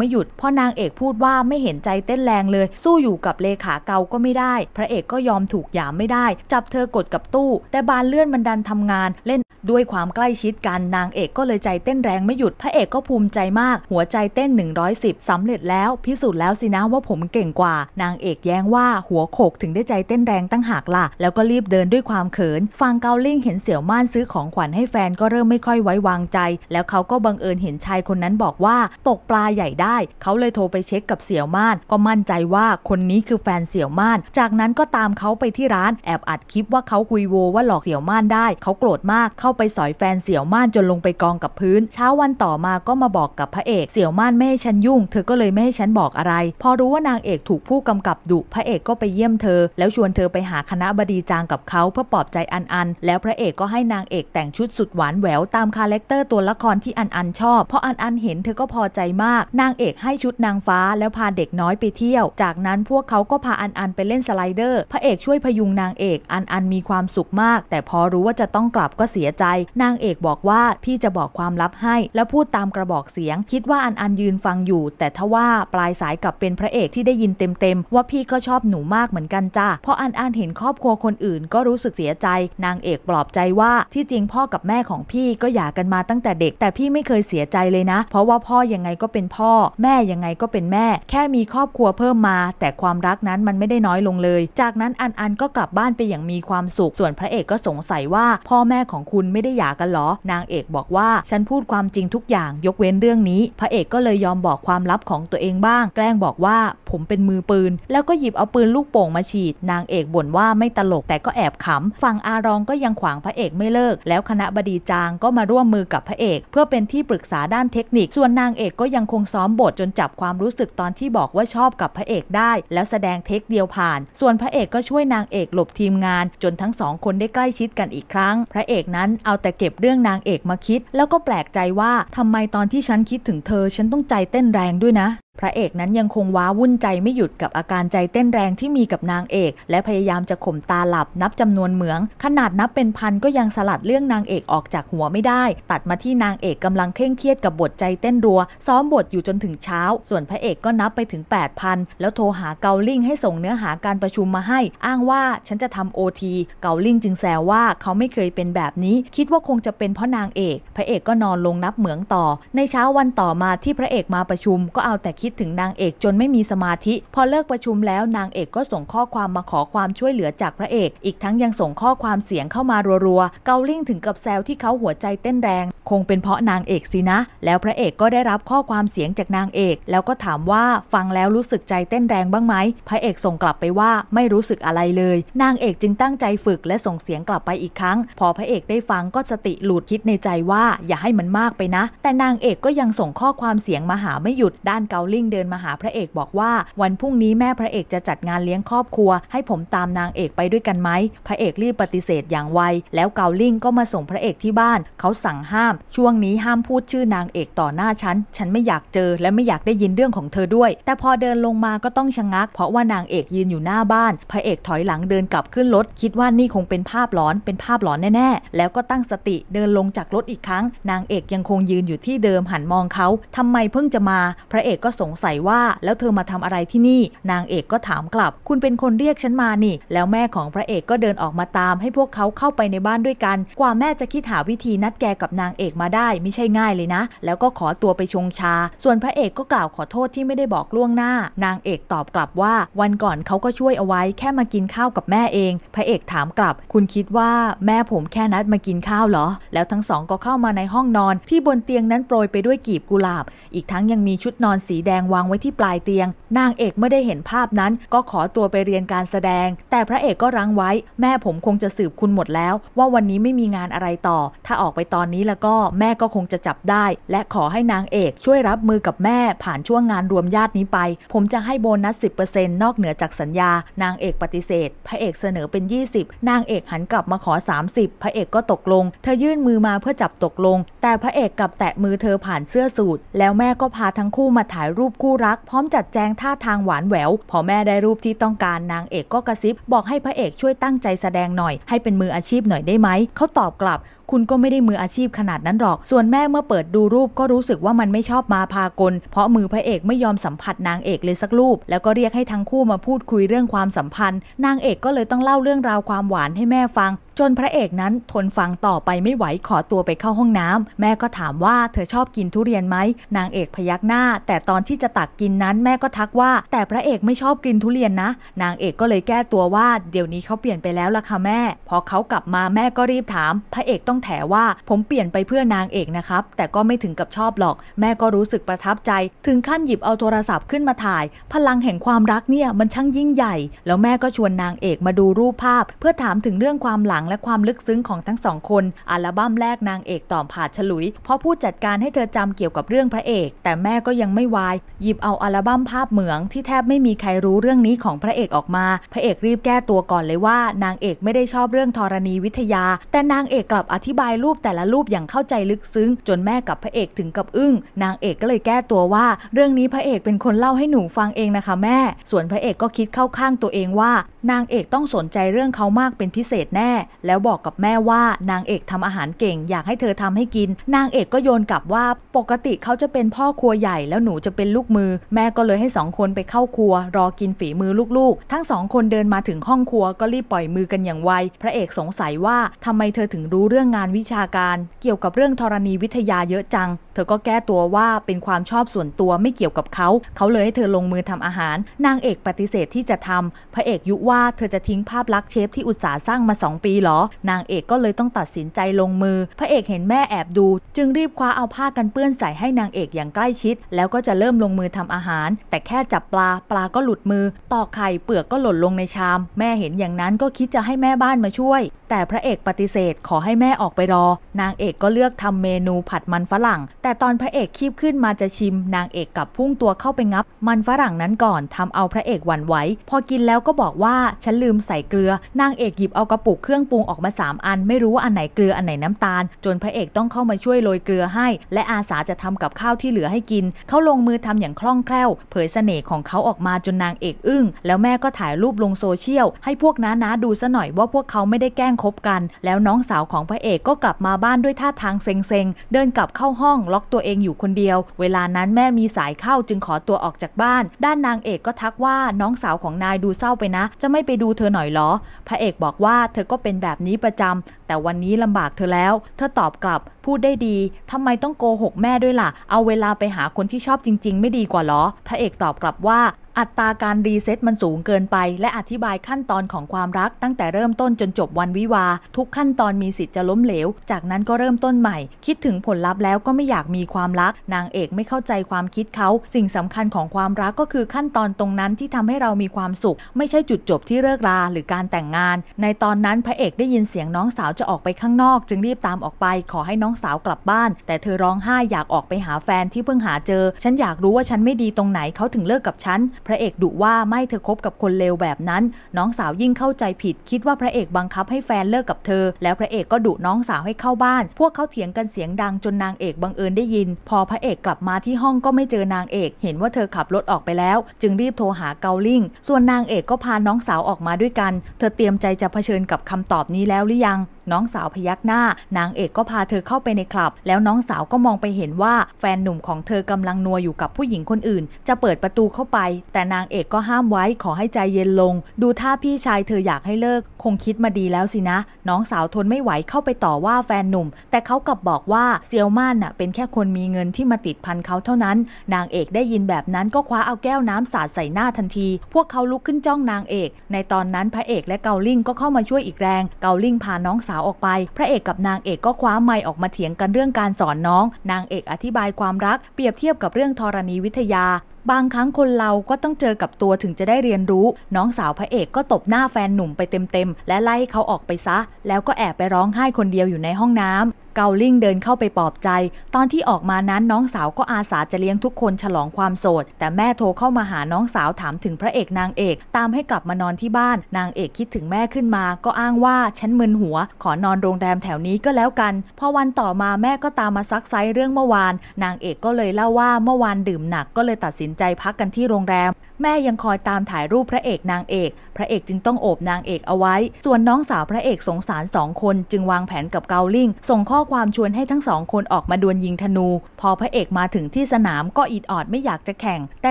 ม่หยุดพอนางเอกพูดว่าไม่เห็นใจเต้นแรงเลย สู้อยู่กับเลขาเกาก็ไม่ได้ พระเอกก็ยอมถูกหยามไม่ได้ จับเธอกดกับตู้แต่บานเลื่อนมันดันทำงาน เล่นด้วยความใกล้ชิดกันนางเอกก็เลยใจเต้นแรงไม่หยุด พระเอกก็ภูมิใจมาก หัวใจเต้น110สำเร็จ แล้วพิสูจน์แล้วสินะว่าผมเก่งกว่า นางเอกแย้งว่าหัวโขกถึงได้ใจเต้นแรงตั้งหากล่ะ แล้วก็รีบเดินด้วยความเขินฟังเกาลิ่งเห็นเสี่ยวม่านซื้อของขวัญให้แฟนก็เริ่มไม่ค่อยไว้วางใจ แล้วเขาก็บังเอิญเห็นชายคนนั้นบอกว่า ตกปลาใหญ่ได้ เขาเลยโทรไปเช็คกับเสี่ยวม่าน ก็มั่นใจว่าคนนี้คือแฟนเสี่ยวม่านจากนั้นก็ตามเขาไปที่ร้าน แอบอัดคลิปว่าเขาคุยโวว่าหลอกเสี่ยวม่านได้ เขาโกรธมากเข้าไปสอยแฟนเสี่ยวม่านจนลงไปกองกับพื้น เช้าวันต่อมาก็มาบอกกับพระเอก เสี่ยวม่านไม่ให้ฉันยุ่งเธอก็เลยไม่ให้ฉันบอกอะไรพอรู้ว่านางเอกถูกผู้กำกับดุพระเอกก็ไปเยี่ยมเธอ แล้วชวนเธอไปหาคณะบดีจางกับเขา เพื่อปลอบใจอันอัน แล้วพระเอกก็ให้นางเอกแต่งชุดสุดหวานแหววตามคาแรคเตอร์ตัวละครที่อันอันชอบเพะอันอันเห็นเธอก็พอใจมากนางเอกให้ชุดนางฟ้าแล้วพาเด็กน้อยไปเที่ยว จากนั้นพวกเขาก็พาอันอันไปเล่นสไลเดอร์ พระเอกช่วยพยุงนางเอกอันอันมีความสุขมาก แต่พอรู้ว่าจะต้องกลับก็เสียใจใจนางเอกบอกว่าพี่จะบอกความลับให้แล้วพูดตามกระบอกเสียงคิดว่าอันอันยืนฟังอยู่แต่ทว่าปลายสายกับเป็นพระเอกที่ได้ยินเต็มๆว่าพี่ก็ชอบหนูมากเหมือนกันจ้าพออันอันเห็นครอบครัวคนอื่นก็รู้สึกเสียใจนางเอกปลอบใจว่าที่จริงพ่อกับแม่ของพี่ก็หย่ากันมาตั้งแต่เด็กแต่พี่ไม่เคยเสียใจเลยนะเพราะว่าพ่อยังไงก็เป็นพ่อแม่ยังไงก็เป็นแม่แค่มีครอบครัวเพิ่มมาแต่ความรักนั้นมันไม่ได้น้อยลงเลยจากนั้นอันอันก็กลับบ้านไปอย่างมีความสุขส่วนพระเอกก็สงสัยว่าพ่อแม่ของคุณไม่ได้หย่ากันหรอ นางเอกบอกว่าฉันพูดความจริงทุกอย่าง ยกเว้นเรื่องนี้ พระเอกก็เลยยอมบอกความลับของตัวเองบ้าง แกล้งบอกว่า ผมเป็นมือปืน แล้วก็หยิบเอาปืนลูกโป่งมาฉีด นางเอกบ่นว่าไม่ตลกแต่ก็แอบขำฝั่งอารองก็ยังขวางพระเอกไม่เลิก แล้วคณะบดีจางก็มาร่วมมือกับพระเอก เพื่อเป็นที่ปรึกษาด้านเทคนิค ส่วนนางเอกก็ยังคงซ้อมบทจนจับความรู้สึกตอนที่บอกว่าชอบกับพระเอกได้ แล้วแสดงเทคเดียวผ่าน ส่วนพระเอกก็ช่วยนางเอกหลบทีมงาน จนทั้งสอง คนได้ใกล้ชิดกันอีกครั้ง พระเอกนั้นเอาแต่เก็บเรื่องนางเอกมาคิด แล้วก็แปลกใจว่าทำไมตอนที่ฉันคิดถึงเธอ ฉันต้องใจเต้นแรงด้วยนะพระเอกนั้นยังคงว้าวุ่นใจไม่หยุดกับอาการใจเต้นแรงที่มีกับนางเอกและพยายามจะข่มตาหลับนับจำนวนเหมืองขนาดนับเป็นพันก็ยังสลัดเรื่องนางเอกออกจากหัวไม่ได้ตัดมาที่นางเอกกำลังเคร่งเครียดกับบทใจเต้นรัวซ้อมบทอยู่จนถึงเช้าส่วนพระเอกก็นับไปถึง 8,000แล้วโทรหาเกาลิงให้ส่งเนื้อหาการประชุมมาให้อ้างว่าฉันจะทำโอทีเกาลิงจึงแซวว่าเขาไม่เคยเป็นแบบนี้คิดว่าคงจะเป็นเพราะนางเอกพระเอกก็นอนลงนับเหมืองต่อในเช้าวันต่อมาที่พระเอกมาประชุมก็เอาแต่คิดถึงนางเอกจนไม่มีสมาธิ พอเลิกประชุมแล้วนางเอกก็ส่งข้อความมาขอความช่วยเหลือจากพระเอก อีกทั้งยังส่งข้อความเสียงเข้ามารัวๆเกาลิ่งถึงกับแซวที่เขาหัวใจเต้นแรง คงเป็นเพราะนางเอกสินะ แล้วพระเอกก็ได้รับข้อความเสียงจากนางเอก แล้วก็ถามว่าฟังแล้วรู้สึกใจเต้นแรงบ้างไหมพระเอกส่งกลับไปว่าไม่รู้สึกอะไรเลย นางเอกจึงตั้งใจฝึกและส่งเสียงกลับไปอีกครั้ง พอพระเอกได้ฟังก็สติหลุดคิดในใจว่า อย่าให้มันมากไปนะ แต่นางเอกก็ยังส่งข้อความเสียงมาหาไม่หยุดด้านเกาลิลิงเดินมาหาพระเอกบอกว่า วันพรุ่งนี้แม่พระเอกจะจัดงานเลี้ยงครอบครัว ให้ผมตามนางเอกไปด้วยกันไหมพระเอกรีบปฏิเสธอย่างไวแล้วเกาลิงก็มาส่งพระเอกที่บ้านเขาสั่งห้าม ช่วงนี้ห้ามพูดชื่อนางเอกต่อหน้าฉันฉันไม่อยากเจอและไม่อยากได้ยินเรื่องของเธอด้วย แต่พอเดินลงมาก็ต้องชะงัก เพราะว่านางเอกยืนอยู่หน้าบ้าน พระเอกถอยหลังเดินกลับขึ้นรถคิดว่านี่คงเป็นภาพหลอนเป็นภาพหลอนแน่ๆ แล้วก็ตั้งสติเดินลงจากรถอีกครั้ง นางเอกยังคงยืนอยู่ที่เดิมหันมองเขาทำไมเพิ่งจะมา พระเอกก็สงสัยว่า แล้วเธอมาทำอะไรที่นี่ นางเอกก็ถามกลับ คุณเป็นคนเรียกฉันมานี่ แล้วแม่ของพระเอกก็เดินออกมาตาม ให้พวกเขาเข้าไปในบ้านด้วยกัน กว่าแม่จะคิดหาวิธีนัดแกกับนางเอกมาได้ ไม่ใช่ง่ายเลยนะ แล้วก็ขอตัวไปชงชา ส่วนพระเอกก็กล่าวขอโทษที่ไม่ได้บอกล่วงหน้า นางเอกตอบกลับว่า วันก่อนเขาก็ช่วยเอาไว้แค่มากินข้าวกับแม่เอง พระเอกถามกลับ คุณคิดว่าแม่ผมแค่นัดมากินข้าวเหรอ แล้วทั้งสองก็เข้ามาในห้องนอน ที่บนเตียงนั้นโปรยไปด้วยกีบกุหลาบ อีกทั้งยังมีชุดนอนสีแดงงวางไว้ที่ปลายเตียงนางเอกไม่ได้เห็นภาพนั้นก็ขอตัวไปเรียนการแสดง แต่พระเอกก็รั้งไว้แม่ผมคงจะสืบคุณหมดแล้วว่าวันนี้ไม่มีงานอะไรต่อ ถ้าออกไปตอนนี้แล้วก็แม่ก็คงจะจับได้ และขอให้นางเอกช่วยรับมือกับแม่ผ่านช่วงงานรวมญาตินี้ไป ผมจะให้โบนัส 10%นอกเหนือจากสัญญา นางเอกปฏิเสธ พระเอกเสนอเป็น 20 นางเอกหันกลับมาขอ 30 พระเอกก็ตกลงเธอยื่นมือมาเพื่อจับตกลง แต่พระเอกกลับแตะมือเธอผ่านเสื้อสูทแล้วแม่ก็พาทั้งคู่มาถ่ายรูปรูปคู่รักพร้อมจัดแจงท่าทางหวานแหววพอแม่ได้รูปที่ต้องการนางเอกก็กระซิบ บอกให้พระเอกช่วยตั้งใจแสดงหน่อยให้เป็นมืออาชีพหน่อยได้ไหม เขาตอบกลับคุณก็ไม่ได้มืออาชีพขนาดนั้นหรอก ส่วนแม่เมื่อเปิดดูรูปก็รู้สึกว่ามันไม่ชอบมาพากล เพราะมือพระเอกไม่ยอมสัมผัส นางเอกเลยสักรูป แล้วก็เรียกให้ทั้งคู่มาพูดคุยเรื่องความสัมพันธ์ นางเอกก็เลยต้องเล่าเรื่องราวความหวานให้แม่ฟัง จนพระเอกนั้นทนฟังต่อไปไม่ไหวขอตัวไปเข้าห้องน้ำ แม่ก็ถามว่าเธอชอบกินทุเรียนไหม นางเอกพยักหน้า แต่ตอนที่จะตักกินนั้นแม่ก็ทักว่า แต่พระเอกไม่ชอบกินทุเรียนนะ นางเอกก็เลยแก้ตัวว่า เดี๋ยวนี้เขาเปลี่ยนไปแล้วล่ะค่ะแม่ พอเขากลับมาแม่ก็รีบถาม พระเอกต้องต้องแถว่าผมเปลี่ยนไปเพื่อนางเอกนะครับแต่ก็ไม่ถึงกับชอบหรอก แม่ก็รู้สึกประทับใจ ถึงขั้นหยิบเอาโทรศัพท์ขึ้นมาถ่าย พลังแห่งความรักเนี่ยมันช่างยิ่งใหญ่ แล้วแม่ก็ชวนนางเอกมาดูรูปภาพ เพื่อถามถึงเรื่องความหลังและความลึกซึ้งของทั้งสองคนอัลบั้มแรกนางเอกตอบผ่าฉลุย เพราะผู้จัดการให้เธอจำเกี่ยวกับเรื่องพระเอก แต่แม่ก็ยังไม่วาย หยิบเอาอัลบั้มภาพเหมือง ที่แทบไม่มีใครรู้เรื่องนี้ของพระเอกออกมา พระเอกรีบแก้ตัวก่อนเลยว่านางเอกไม่ได้ชอบเรื่องธรณีวิทยา แต่นางเอกกลับอธิบายรูปแต่ละรูปอย่างเข้าใจลึกซึ้งจนแม่กับพระเอกถึงกับอึ้งนางเอกก็เลยแก้ตัวว่า เรื่องนี้พระเอกเป็นคนเล่าให้หนูฟังเองนะคะ แม่ ส่วนพระเอกก็คิดเข้าข้างตัวเองว่า นางเอกต้องสนใจเรื่องเขามากเป็นพิเศษแน่ แล้วบอกกับแม่ว่า นางเอกทำอาหารเก่ง อยากให้เธอทำให้กิน นางเอกก็โยนกลับว่าปกติเขาจะเป็นพ่อครัวใหญ่แล้วหนูจะเป็นลูกมือ แม่ก็เลยให้สองคนไปเข้าครัว รอกินฝีมือลูกๆ ทั้งสองคนเดินมาถึงห้องครัวก็รีบปล่อยมือกันอย่างไวพระเอกสงสัยว่าทำไมเธอถึงรู้เรื่องงานวิชาการเกี่ยวกับเรื่องธรณีวิทยาเยอะจัง เธอก็แก้ตัวว่าเป็นความชอบส่วนตัวไม่เกี่ยวกับเขา เขาเลยให้เธอลงมือทำอาหาร นางเอกปฏิเสธที่จะทำ พระเอกยุว่าเธอจะทิ้งภาพลักษณ์เชฟที่อุตสาห์สร้างมา 2 ปีหรอ นางเอกก็เลยต้องตัดสินใจลงมือ พระเอกเห็นแม่แอบดูจึงรีบคว้าเอาผ้ากันเปื้อนใส่ให้นางเอกอย่างใกล้ชิด แล้วก็จะเริ่มลงมือทำอาหาร แต่แค่จับปลา ปลาก็หลุดมือ ตอกไข่เปลือกก็หล่นลงในชาม แม่เห็นอย่างนั้นก็คิดจะให้แม่บ้านมาช่วยแต่พระเอกปฏิเสธขอให้แม่ออกไปรอ นางเอกก็เลือกทำเมนูผัดมันฝรั่ง แต่ตอนพระเอกคีบขึ้นมาจะชิม นางเอกกับพุ่งตัวเข้าไปงับมันฝรั่งนั้นก่อน ทำเอาพระเอกหวั่นไหวพอกินแล้วก็บอกว่า ฉันลืมใส่เกลือ นางเอกหยิบเอากระปุกเครื่องปรุงออกมา3อัน ไม่รู้ว่าอันไหนเกลืออันไหนน้ำตาล จนพระเอกต้องเข้ามาช่วยโรยเกลือให้ และอาสาจะทำกับข้าวที่เหลือให้กิน เขาลงมือทำอย่างคล่องแคล่วเผยเสน่ห์ของเขาออกมาจนนางเอกอึ้งแล้วแม่ก็ถ่ายรูปลงโซเชียลให้พวกน้าๆดูซะหน่อยว่าพวกเขาไม่ได้แกล้งคบกัน แล้วน้องสาวของพระเอกก็กลับมาบ้านด้วยท่าทางเซ็งๆ เดินกลับเข้าห้องล็อกตัวเองอยู่คนเดียว เวลานั้นแม่มีสายเข้าจึงขอตัวออกจากบ้าน ด้านนางเอกก็ทักว่าน้องสาวของนายดูเศร้าไปนะ จะไม่ไปดูเธอหน่อยหรอ พระเอกบอกว่าเธอก็เป็นแบบนี้ประจำแต่วันนี้ลำบากเธอแล้ว เธอตอบกลับ พูดได้ดี ทำไมต้องโกหกแม่ด้วยล่ะเอาเวลาไปหาคนที่ชอบจริง ๆ ไม่ดีกว่าหรอ พระเอกตอบกลับว่าอัตราการรีเซ็ตมันสูงเกินไปและอธิบายขั้นตอนของความรักตั้งแต่เริ่มต้นจนจบวันวิวาทุกขั้นตอนมีสิทธิ์จะล้มเหลว จากนั้นก็เริ่มต้นใหม่ คิดถึงผลลัพธ์แล้วก็ไม่อยากมีความรัก นางเอกไม่เข้าใจความคิดเขา สิ่งสำคัญของความรักก็คือขั้นตอนตรงนั้นที่ทำให้เรามีความสุข ไม่ใช่จุดจบที่เลิกราหรือการแต่งงานในตอนนั้นพระเอกได้ยินเสียงน้องสาวจะออกไปข้างนอก จึงรีบตามออกไป ขอให้น้องสาวกลับบ้าน แต่เธอร้องไห้อยากออกไปหาแฟนที่เพิ่งหาเจอ ฉันอยากรู้ว่าฉันไม่ดีตรงไหนเขาถึงเลิกกับฉันพระเอกดุว่าไม่เธอคบกับคนเลวแบบนั้น น้องสาวยิ่งเข้าใจผิด คิดว่าพระเอกบังคับให้แฟนเลิกกับเธอ แล้วพระเอกก็ดุน้องสาวให้เข้าบ้าน พวกเขาเถียงกันเสียงดังจนนางเอกบังเอิญได้ยิน พอพระเอกกลับมาที่ห้องก็ไม่เจอนางเอก เห็นว่าเธอขับรถออกไปแล้ว จึงรีบโทรหาเกาลิงส่วนนางเอกก็พาน้องสาวออกมาด้วยกัน เธอเตรียมใจจะเผชิญกับคำตอบนี้แล้วหรือยังน้องสาวพยักหน้า นางเอกก็พาเธอเข้าไปในคลับ แล้วน้องสาวก็มองไปเห็นว่าแฟนหนุ่มของเธอกำลังนัวอยู่กับผู้หญิงคนอื่น จะเปิดประตูเข้าไป แต่นางเอกก็ห้ามไว้ขอให้ใจเย็นลง ดูท่าพี่ชายเธออยากให้เลิกคงคิดมาดีแล้วสินะ น้องสาวทนไม่ไหวเข้าไปต่อว่าแฟนหนุ่ม แต่เขากลับบอกว่าเซียวม่านน่ะเป็นแค่คนมีเงินที่มาติดพันเขาเท่านั้น นางเอกได้ยินแบบนั้นก็คว้าเอาแก้วน้ำสาดใส่หน้าทันที พวกเขาลุกขึ้นจ้องนางเอก ในตอนนั้นพระเอกและเกาลิ่งก็เข้ามาช่วยอีกแรงเกาลิ่งพาน้องสาวาวออกไป พระเอกกับนางเอกก็คว้าไม้์ออกมาเถียงกันเรื่องการสอนน้อง นางเอกอธิบายความรักเปรียบเทียบกับเรื่องธรณีวิทยา บางครั้งคนเราก็ต้องเจอกับตัวถึงจะได้เรียนรู้ น้องสาวพระเอกก็ตบหน้าแฟนหนุ่มไปเต็มๆ และไล่เขาออกไปซะ แล้วก็แอบไปร้องไห้คนเดียวอยู่ในห้องน้ำเกาลิ่งเดินเข้าไปปลอบใจ ตอนที่ออกมานั้นน้องสาวก็อาสาจะเลี้ยงทุกคนฉลองความโสด แต่แม่โทรเข้ามาหาน้องสาวถามถึงพระเอกนางเอก ตามให้กลับมานอนที่บ้าน นางเอกคิดถึงแม่ขึ้นมา ก็อ้างว่าฉันมึนหัว ขอนอนโรงแรมแถวนี้ก็แล้วกัน พอวันต่อมาแม่ก็ตามมาซักไซเรื่องเมื่อวาน นางเอกก็เลยเล่าว่าเมื่อวานดื่มหนักก็เลยตัดสินใจพักกันที่โรงแรมแม่ยังคอยตามถ่ายรูปพระเอกนางเอก พระเอกจึงต้องโอบนางเอกเอาไว้ ส่วนน้องสาวพระเอกสงสารสองคนจึงวางแผนกับเกาลิงส่งข้อความชวนให้ทั้งสองคนออกมาดวลยิงธนู พอพระเอกมาถึงที่สนามก็อิดออดไม่อยากจะแข่ง แต่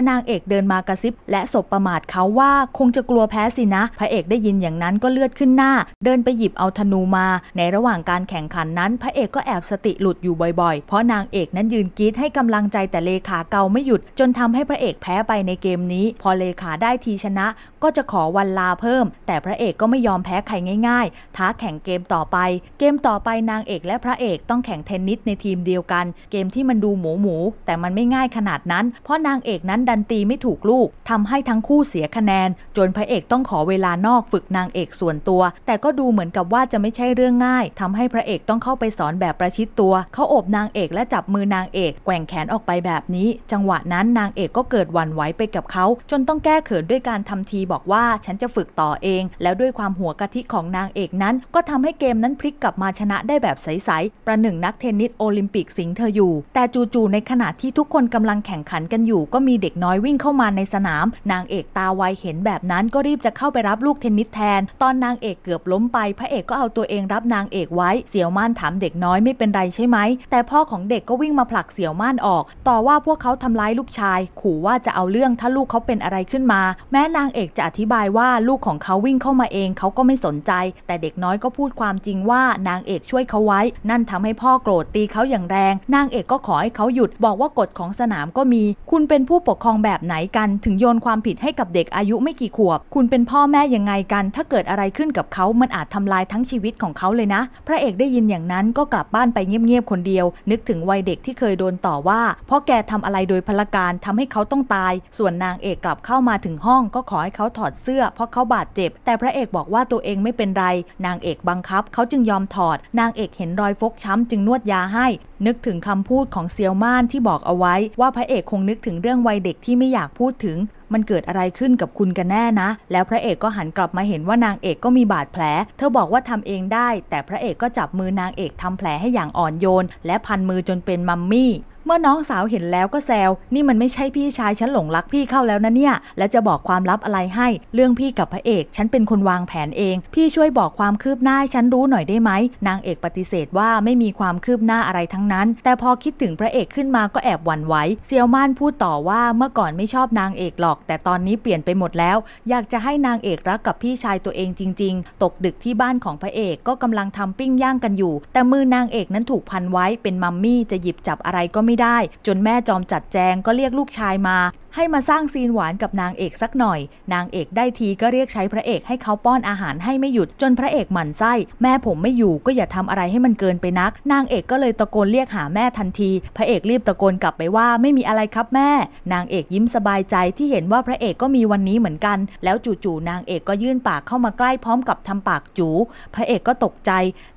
นางเอกเดินมากระซิบและสบประมาทเขาว่าคงจะกลัวแพ้สินะ พระเอกได้ยินอย่างนั้นก็เลือดขึ้นหน้า เดินไปหยิบเอาธนูมา ในระหว่างการแข่งขันนั้น พระเอกก็แอบสติหลุดอยู่บ่อยๆ เพราะนางเอกนั้นยืนกีดให้กำลังใจแต่เลขาเกาไม่หยุด จนทำให้พระเอกแพ้ไปในเกมนี้พอเลขาได้ทีชนะ ก็จะขอวันลาเพิ่ม แต่พระเอกก็ไม่ยอมแพ้ใครง่าย ๆ ท้าแข่งเกมต่อไป เกมต่อไปนางเอก และพระเอกต้องแข่งเทนนิสในทีมเดียวกัน เกมที่มันดูหมูหมูแต่มันไม่ง่ายขนาดนั้น เพราะนางเอกนั้นดันตีไม่ถูกลูก ทำให้ทั้งคู่เสียคะแนน จนพระเอกต้องขอเวลานอกฝึกนางเอกส่วนตัว แต่ก็ดูเหมือนกับว่าจะไม่ใช่เรื่องง่าย ทำให้พระเอกต้องเข้าไปสอนแบบประชิดตัวเขาโอบนางเอกและจับมือนางเอก แกว่งแขนออกไปแบบนี้ จังหวะนั้นนางเอกก็เกิดหวั่นไหวไปกับเขาจนต้องแก้เขินด้วยการทำทีบอกว่า ฉันจะฝึกต่อเอง แล้วด้วยความหัวกะทิของนางเอกนั้น ก็ทำให้เกมนั้นพลิกกลับมาชนะได้แบบใสๆ ประหนึ่งนักเทนนิสโอลิมปิกสิงเธออยู่ แต่จู่ ๆ ในขณะที่ทุกคนกำลังแข่งขันกันอยู่ ก็มีเด็กน้อยวิ่งเข้ามาในสนาม นางเอกตาไวเห็นแบบนั้นก็รีบจะเข้าไปรับลูกเทนนิสแทน ตอนนางเอกเกือบล้มไป พระเอกก็เอาตัวเองรับนางเอกไว้เสี่ยวม่านถามเด็กน้อยไม่เป็นไรใช่ไหมแต่พ่อของเด็กก็วิ่งมาผลักเสี่ยวม่านออกต่อว่าพวกเขาทำร้ายลูกชาย ขู่ว่าจะเอาเรื่องถ้าลูกเขาเป็นเป็นอะไรขึ้นมา แม้นางเอกจะอธิบายว่าลูกของเขาวิ่งเข้ามาเองเขาก็ไม่สนใจ แต่เด็กน้อยก็พูดความจริงว่า นางเอกช่วยเขาไว้ นั่นทำให้พ่อโกรธตีเขาอย่างแรง นางเอกก็ขอให้เขาหยุด บอกว่ากฎของสนามก็มี คุณเป็นผู้ปกครองแบบไหนกัน ถึงโยนความผิดให้กับเด็กอายุไม่กี่ขวบ คุณเป็นพ่อแม่ยังไงกัน ถ้าเกิดอะไรขึ้นกับเขา มันอาจทำลายทั้งชีวิตของเขาเลยนะ พระเอกได้ยินอย่างนั้น ก็กลับบ้านไปเงียบๆคนเดียว นึกถึงวัยเด็กที่เคยโดนต่อว่าเพราะแกทำอะไรโดยพลการทำให้เขาต้องตาย ส่วนนางเอกกลับเข้ามาถึงห้องก็ขอให้เขาถอดเสื้อเพราะเขาบาดเจ็บแต่พระเอกบอกว่าตัวเองไม่เป็นไร นางเอกบังคับเขาจึงยอมถอด นางเอกเห็นรอยฟกช้ำจึงนวดยาให้ นึกถึงคำพูดของเซียวม่านที่บอกเอาไว้ว่าพระเอกคงนึกถึงเรื่องวัยเด็กที่ไม่อยากพูดถึง มันเกิดอะไรขึ้นกับคุณกันแน่นะ แล้วพระเอกก็หันกลับมาเห็นว่านางเอกก็มีบาดแผล เธอบอกว่าทำเองได้ แต่พระเอกก็จับมือนางเอกทำแผลให้อย่างอ่อนโยน และพันมือจนเป็นมัมมี่เมื่อน้องสาวเห็นแล้วก็แซว นี่มันไม่ใช่พี่ชายฉันหลงรักพี่เข้าแล้วนะเนี่ย และจะบอกความลับอะไรให้ เรื่องพี่กับพระเอก ฉันเป็นคนวางแผนเอง พี่ช่วยบอกความคืบหน้า ให้ฉันรู้หน่อยได้ไหม นางเอกปฏิเสธว่าไม่มีความคืบหน้าอะไรทั้งนั้น แต่พอคิดถึงพระเอกขึ้นมาก็แอบหวั่นไหวเซียวม่านพูดต่อว่าเมื่อก่อนไม่ชอบนางเอกหรอก แต่ตอนนี้เปลี่ยนไปหมดแล้ว อยากจะให้นางเอกรักกับพี่ชายตัวเองจริง ๆ ตกดึกที่บ้านของพระเอกก็กำลังทำปิ้งย่างกันอยู่ แต่มือนางเอกนั้นถูกพันไว้เป็นมัมมี่จะหยิบจับอะไรก็ไม่ไม่ได้จนแม่จอมจัดแจงก็เรียกลูกชายมาให้มาสร้างซีนหวานกับนางเอกสักหน่อย นางเอกได้ทีก็เรียกใช้พระเอกให้เขาป้อนอาหารให้ไม่หยุด จนพระเอกหมั่นไส้ แม่ผมไม่อยู่ ก็อย่าทำอะไรให้มันเกินไปนัก นางเอกก็เลยตะโกนเรียกหาแม่ทันที พระเอกรีบตะโกนกลับไปว่าไม่มีอะไรครับแม่ นางเอกยิ้มสบายใจที่เห็นว่าพระเอกก็มีวันนี้เหมือนกัน แล้วจู่ๆนางเอกก็ยื่นปากเข้ามาใกล้พร้อมกับทำปากจูพระเอกก็ตกใจ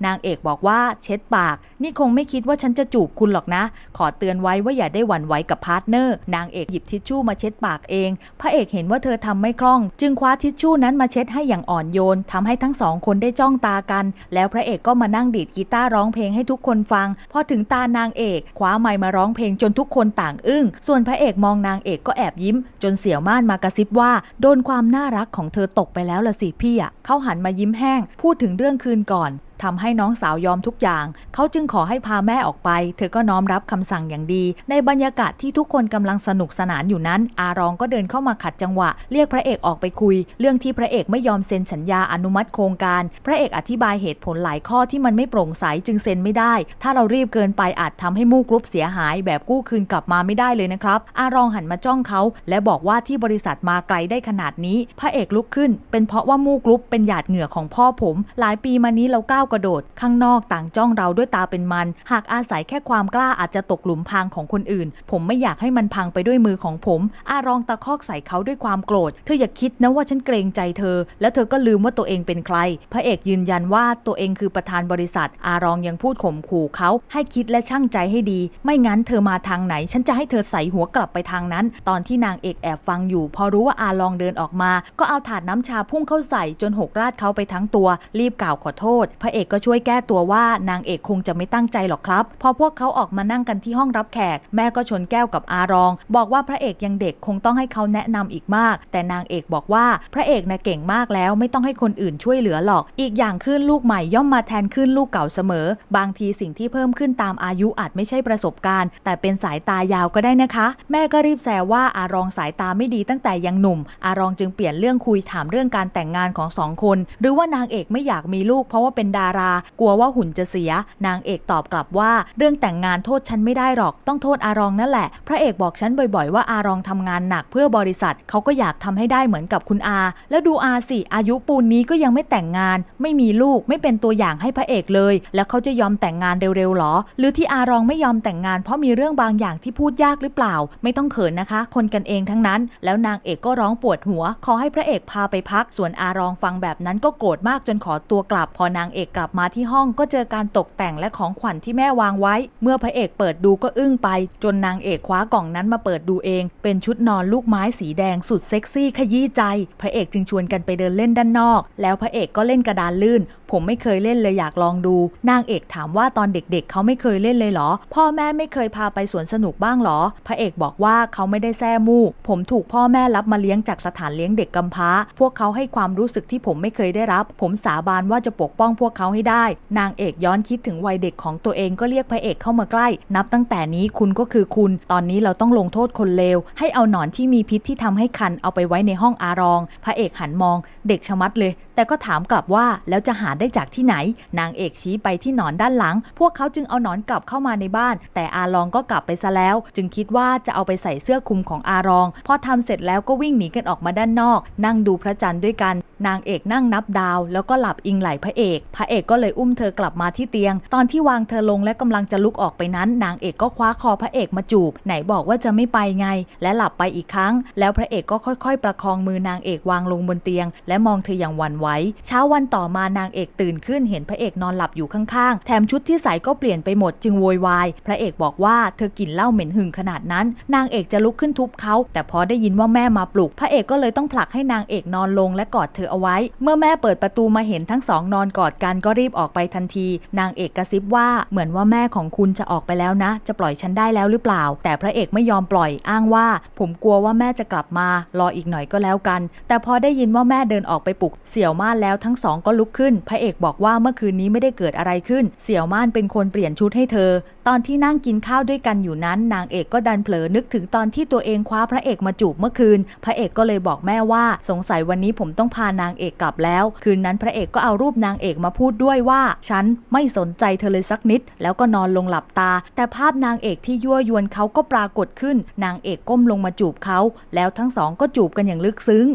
นางเอกบอกว่าเช็ดปาก นี่คงไม่คิดว่าฉันจะจูบคุณหรอกนะ ขอเตือนไว้ว่าอย่าได้หวั่นไหวกับพาร์ทเนอร์ นางเอกหยิบทิชชู่มาเช็ดปากเอง พระเอกเห็นว่าเธอทำไม่คล่อง จึงคว้าทิชชู่นั้นมาเช็ดให้อย่างอ่อนโยนทำให้ทั้งสองคนได้จ้องตากัน แล้วพระเอกก็มานั่งดีดกีตาร์ร้องเพลงให้ทุกคนฟัง พอถึงตานางเอก คว้าไมค์มาร้องเพลงจนทุกคนต่างอึ้ง ส่วนพระเอกมองนางเอกก็แอบยิ้ม จนเสี่ยวม่านมากระซิบว่า โดนความน่ารักของเธอตกไปแล้วละสิพี่อะเขาหันมายิ้มแห้ง พูดถึงเรื่องคืนก่อนทำให้น้องสาวยอมทุกอย่าง เขาจึงขอให้พาแม่ออกไป เธอก็น้อมรับคำสั่งอย่างดี ในบรรยากาศที่ทุกคนกำลังสนุกสนานอยู่นั้น อารองก็เดินเข้ามาขัดจังหวะ เรียกพระเอกออกไปคุย เรื่องที่พระเอกไม่ยอมเซ็นสัญญาอนุมัติโครงการ พระเอกอธิบายเหตุผลหลายข้อที่มันไม่โปร่งใสจึงเซ็นไม่ได้ ถ้าเรารีบเกินไปอาจทำให้มู่กรุ๊ปเสียหายแบบกู้คืนกลับมาไม่ได้เลยนะครับ อารองหันมาจ้องเขา และบอกว่าที่บริษัทมาไกลได้ขนาดนี้ พระเอกลุกขึ้นเป็นเพราะว่ามู่กรุ๊ปเป็นหยาดเหงื่อของพ่อผม หลายปีมานี้เราก้าวกระโดดข้างนอกต่างจ้องเราด้วยตาเป็นมัน หากอาศัยแค่ความกล้าอาจจะตกหลุมพรางของคนอื่น ผมไม่อยากให้มันพังไปด้วยมือของผม อารองตะคอกใส่เขาด้วยความโกรธเธออย่าคิดนะว่าฉันเกรงใจเธอ แล้วเธอก็ลืมว่าตัวเองเป็นใคร พระเอกยืนยันว่าตัวเองคือประธานบริษัท อารองยังพูดข่มขู่เขา ให้คิดและช่างใจให้ดี ไม่งั้นเธอมาทางไหน ฉันจะให้เธอใส่หัวกลับไปทางนั้น ตอนที่นางเอกแอบฟังอยู่พอรู้ว่าอารองเดินออกมา ก็เอาถาดน้ำชาพุ่งเข้าใส่จนหกราดเขาไปทั้งตัว รีบกล่าวขอโทษพระเเอกก็ช่วยแก้ตัวว่านางเอกคงจะไม่ตั้งใจหรอกครับ พอพวกเขาออกมานั่งกันที่ห้องรับแขก แม่ก็ชนแก้วกับอารอง บอกว่าพระเอกยังเด็กคงต้องให้เขาแนะนำอีกมาก แต่นางเอกบอกว่า พระเอกนะเก่งมากแล้วไม่ต้องให้คนอื่นช่วยเหลือหรอก อีกอย่างขึ้นลูกใหม่ย่อมมาแทนขึ้นลูกเก่าเสมอ บางทีสิ่งที่เพิ่มขึ้นตามอายุอาจไม่ใช่ประสบการณ์ แต่เป็นสายตายาวก็ได้นะคะ แม่ก็รีบแซวว่าอารองสายตาไม่ดีตั้งแต่ยังหนุ่มอารองจึงเปลี่ยนเรื่องคุยถามเรื่องการแต่งงานของสองคน หรือว่านางเอกไม่อยากมีลูกเพราะว่าเป็นดาารากลัวว่าหุ่นจะเสีย นางเอกตอบกลับว่า เรื่องแต่งงานโทษฉันไม่ได้หรอก ต้องโทษอารองนั่นแหละ พระเอกบอกฉันบ่อยๆ ว่าอารองทำงานหนักเพื่อบริษัทเขาก็อยากทำให้ได้เหมือนกับคุณอาแล้วดูอาสิ อายุปูนนี้ก็ยังไม่แต่งงาน ไม่มีลูก ไม่เป็นตัวอย่างให้พระเอกเลย แล้วเขาจะยอมแต่งงานเร็วๆหรอ หรือที่อารองไม่ยอมแต่งงาน เพราะมีเรื่องบางอย่างที่พูดยากหรือเปล่า ไม่ต้องเขินนะคะ คนกันเองทั้งนั้น แล้วนางเอกก็ร้องปวดหัว ขอให้พระเอกพาไปพัก ส่วนอารองฟังแบบนั้นก็โกรธมากจนขอตัวกลับ พอนางเอกกลับมาที่ห้องก็เจอการตกแต่งและของขวัญที่แม่วางไว้ เมื่อพระเอกเปิดดูก็อึ้งไป จนนางเอกคว้ากล่องนั้นมาเปิดดูเอง เป็นชุดนอนลูกไม้สีแดงสุดเซ็กซี่ขยี้ใจ พระเอกจึงชวนกันไปเดินเล่นด้านนอก แล้วพระเอกก็เล่นกระดานลื่นผมไม่เคยเล่นเลยอยากลองดู นางเอกถามว่าตอนเด็กๆเเขาไม่เคยเล่นเลยเหรอ พ่อแม่ไม่เคยพาไปสวนสนุกบ้างหรอพระเอกบอกว่าเขาไม่ได้แซ่มู่ผมถูกพ่อแม่รับมาเลี้ยงจากสถานเลี้ยงเด็กกำพร้าพวกเขาให้ความรู้สึกที่ผมไม่เคยได้รับ ผมสาบานว่าจะปกป้องพวกเขาให้ได้ นางเอกย้อนคิดถึงวัยเด็กของตัวเองก็เรียกพระเอกเข้ามาใกล้ นับตั้งแต่นี้คุณก็คือคุณ ตอนนี้เราต้องลงโทษคนเลวให้เอาหนอนที่มีพิษที่ทำให้คันเอาไปไว้ในห้องอารองพระเอกหันมอง เด็กชะมัดเลย แต่ก็ถามกลับว่าแล้วจะหาได้จากที่ไหน นางเอกชี้ไปที่หนอนด้านหลัง พวกเขาจึงเอาหนอนกลับเข้ามาในบ้าน แต่อารองก็กลับไปซะแล้ว จึงคิดว่าจะเอาไปใส่เสื้อคลุมของอารอง พอทำเสร็จแล้วก็วิ่งหนีกันออกมาด้านนอก นั่งดูพระจันทร์ด้วยกันนางเอกนั่งนับดาวแล้วก็หลับอิงไหลพระเอก พระเอกก็เลยอุ้มเธอกลับมาที่เตียง ตอนที่วางเธอลงและกำลังจะลุกออกไปนั้น นางเอกก็คว้าคอพระเอกมาจูบไหนบอกว่าจะไม่ไปไง และหลับไปอีกครั้ง แล้วพระเอกก็ค่อยๆ ประคองมือนางเอกวางลงบนเตียงและมองเธออย่างหวั่นไหวเช้าวันต่อมานางเอกตื่นขึ้นเห็นพระเอกนอนหลับอยู่ข้างๆแถมชุดที่ใส่ก็เปลี่ยนไปหมดจึงโวยวายพระเอกบอกว่าเธอกินเหล้าเหม็นหึงขนาดนั้น นางเอกจะลุกขึ้นทุบเขาแต่พอได้ยินว่าแม่มาปลุก พระเอกก็เลยต้องผลักให้นางเอกนอนลงและกอดเธออเอาไว้ เมื่อแม่เปิดประตูมาเห็นทั้งสองนอนกอดกันก็รีบออกไปทันที นางเอกกระซิบว่าเหมือนว่าแม่ของคุณจะออกไปแล้วนะ จะปล่อยฉันได้แล้วหรือเปล่า แต่พระเอกไม่ยอมปล่อยอ้างว่า ผมกลัวว่าแม่จะกลับมารออีกหน่อยก็แล้วกัน แต่พอได้ยินว่าแม่เดินออกไปปลุกเสี่ยวม่านแล้วทั้งสองก็ลุกขึ้น พระเอกบอกว่าเมื่อคืนนี้ไม่ได้เกิดอะไรขึ้น เสี่ยวม่านเป็นคนเปลี่ยนชุดให้เธอตอนที่นั่งกินข้าวด้วยกันอยู่นั้น นางเอกก็ดันเผลอนึกถึงตอนที่ตัวเองคว้าพระเอกมาจูบเมื่อคืน พระเอกก็เลยบอกแม่ว่า สงสัยวันนี้ผมต้องพานางเอกกลับแล้ว คืนนั้นพระเอกก็เอารูปนางเอกมาพูดด้วยว่า ฉันไม่สนใจเธอเลยสักนิดแล้วก็นอนลงหลับตา แต่ภาพนางเอกที่ยั่วยวนเขาก็ปรากฏขึ้น นางเอกก้มลงมาจูบเขา แล้วทั้งสองก็จูบกันอย่างลึกซึ้ง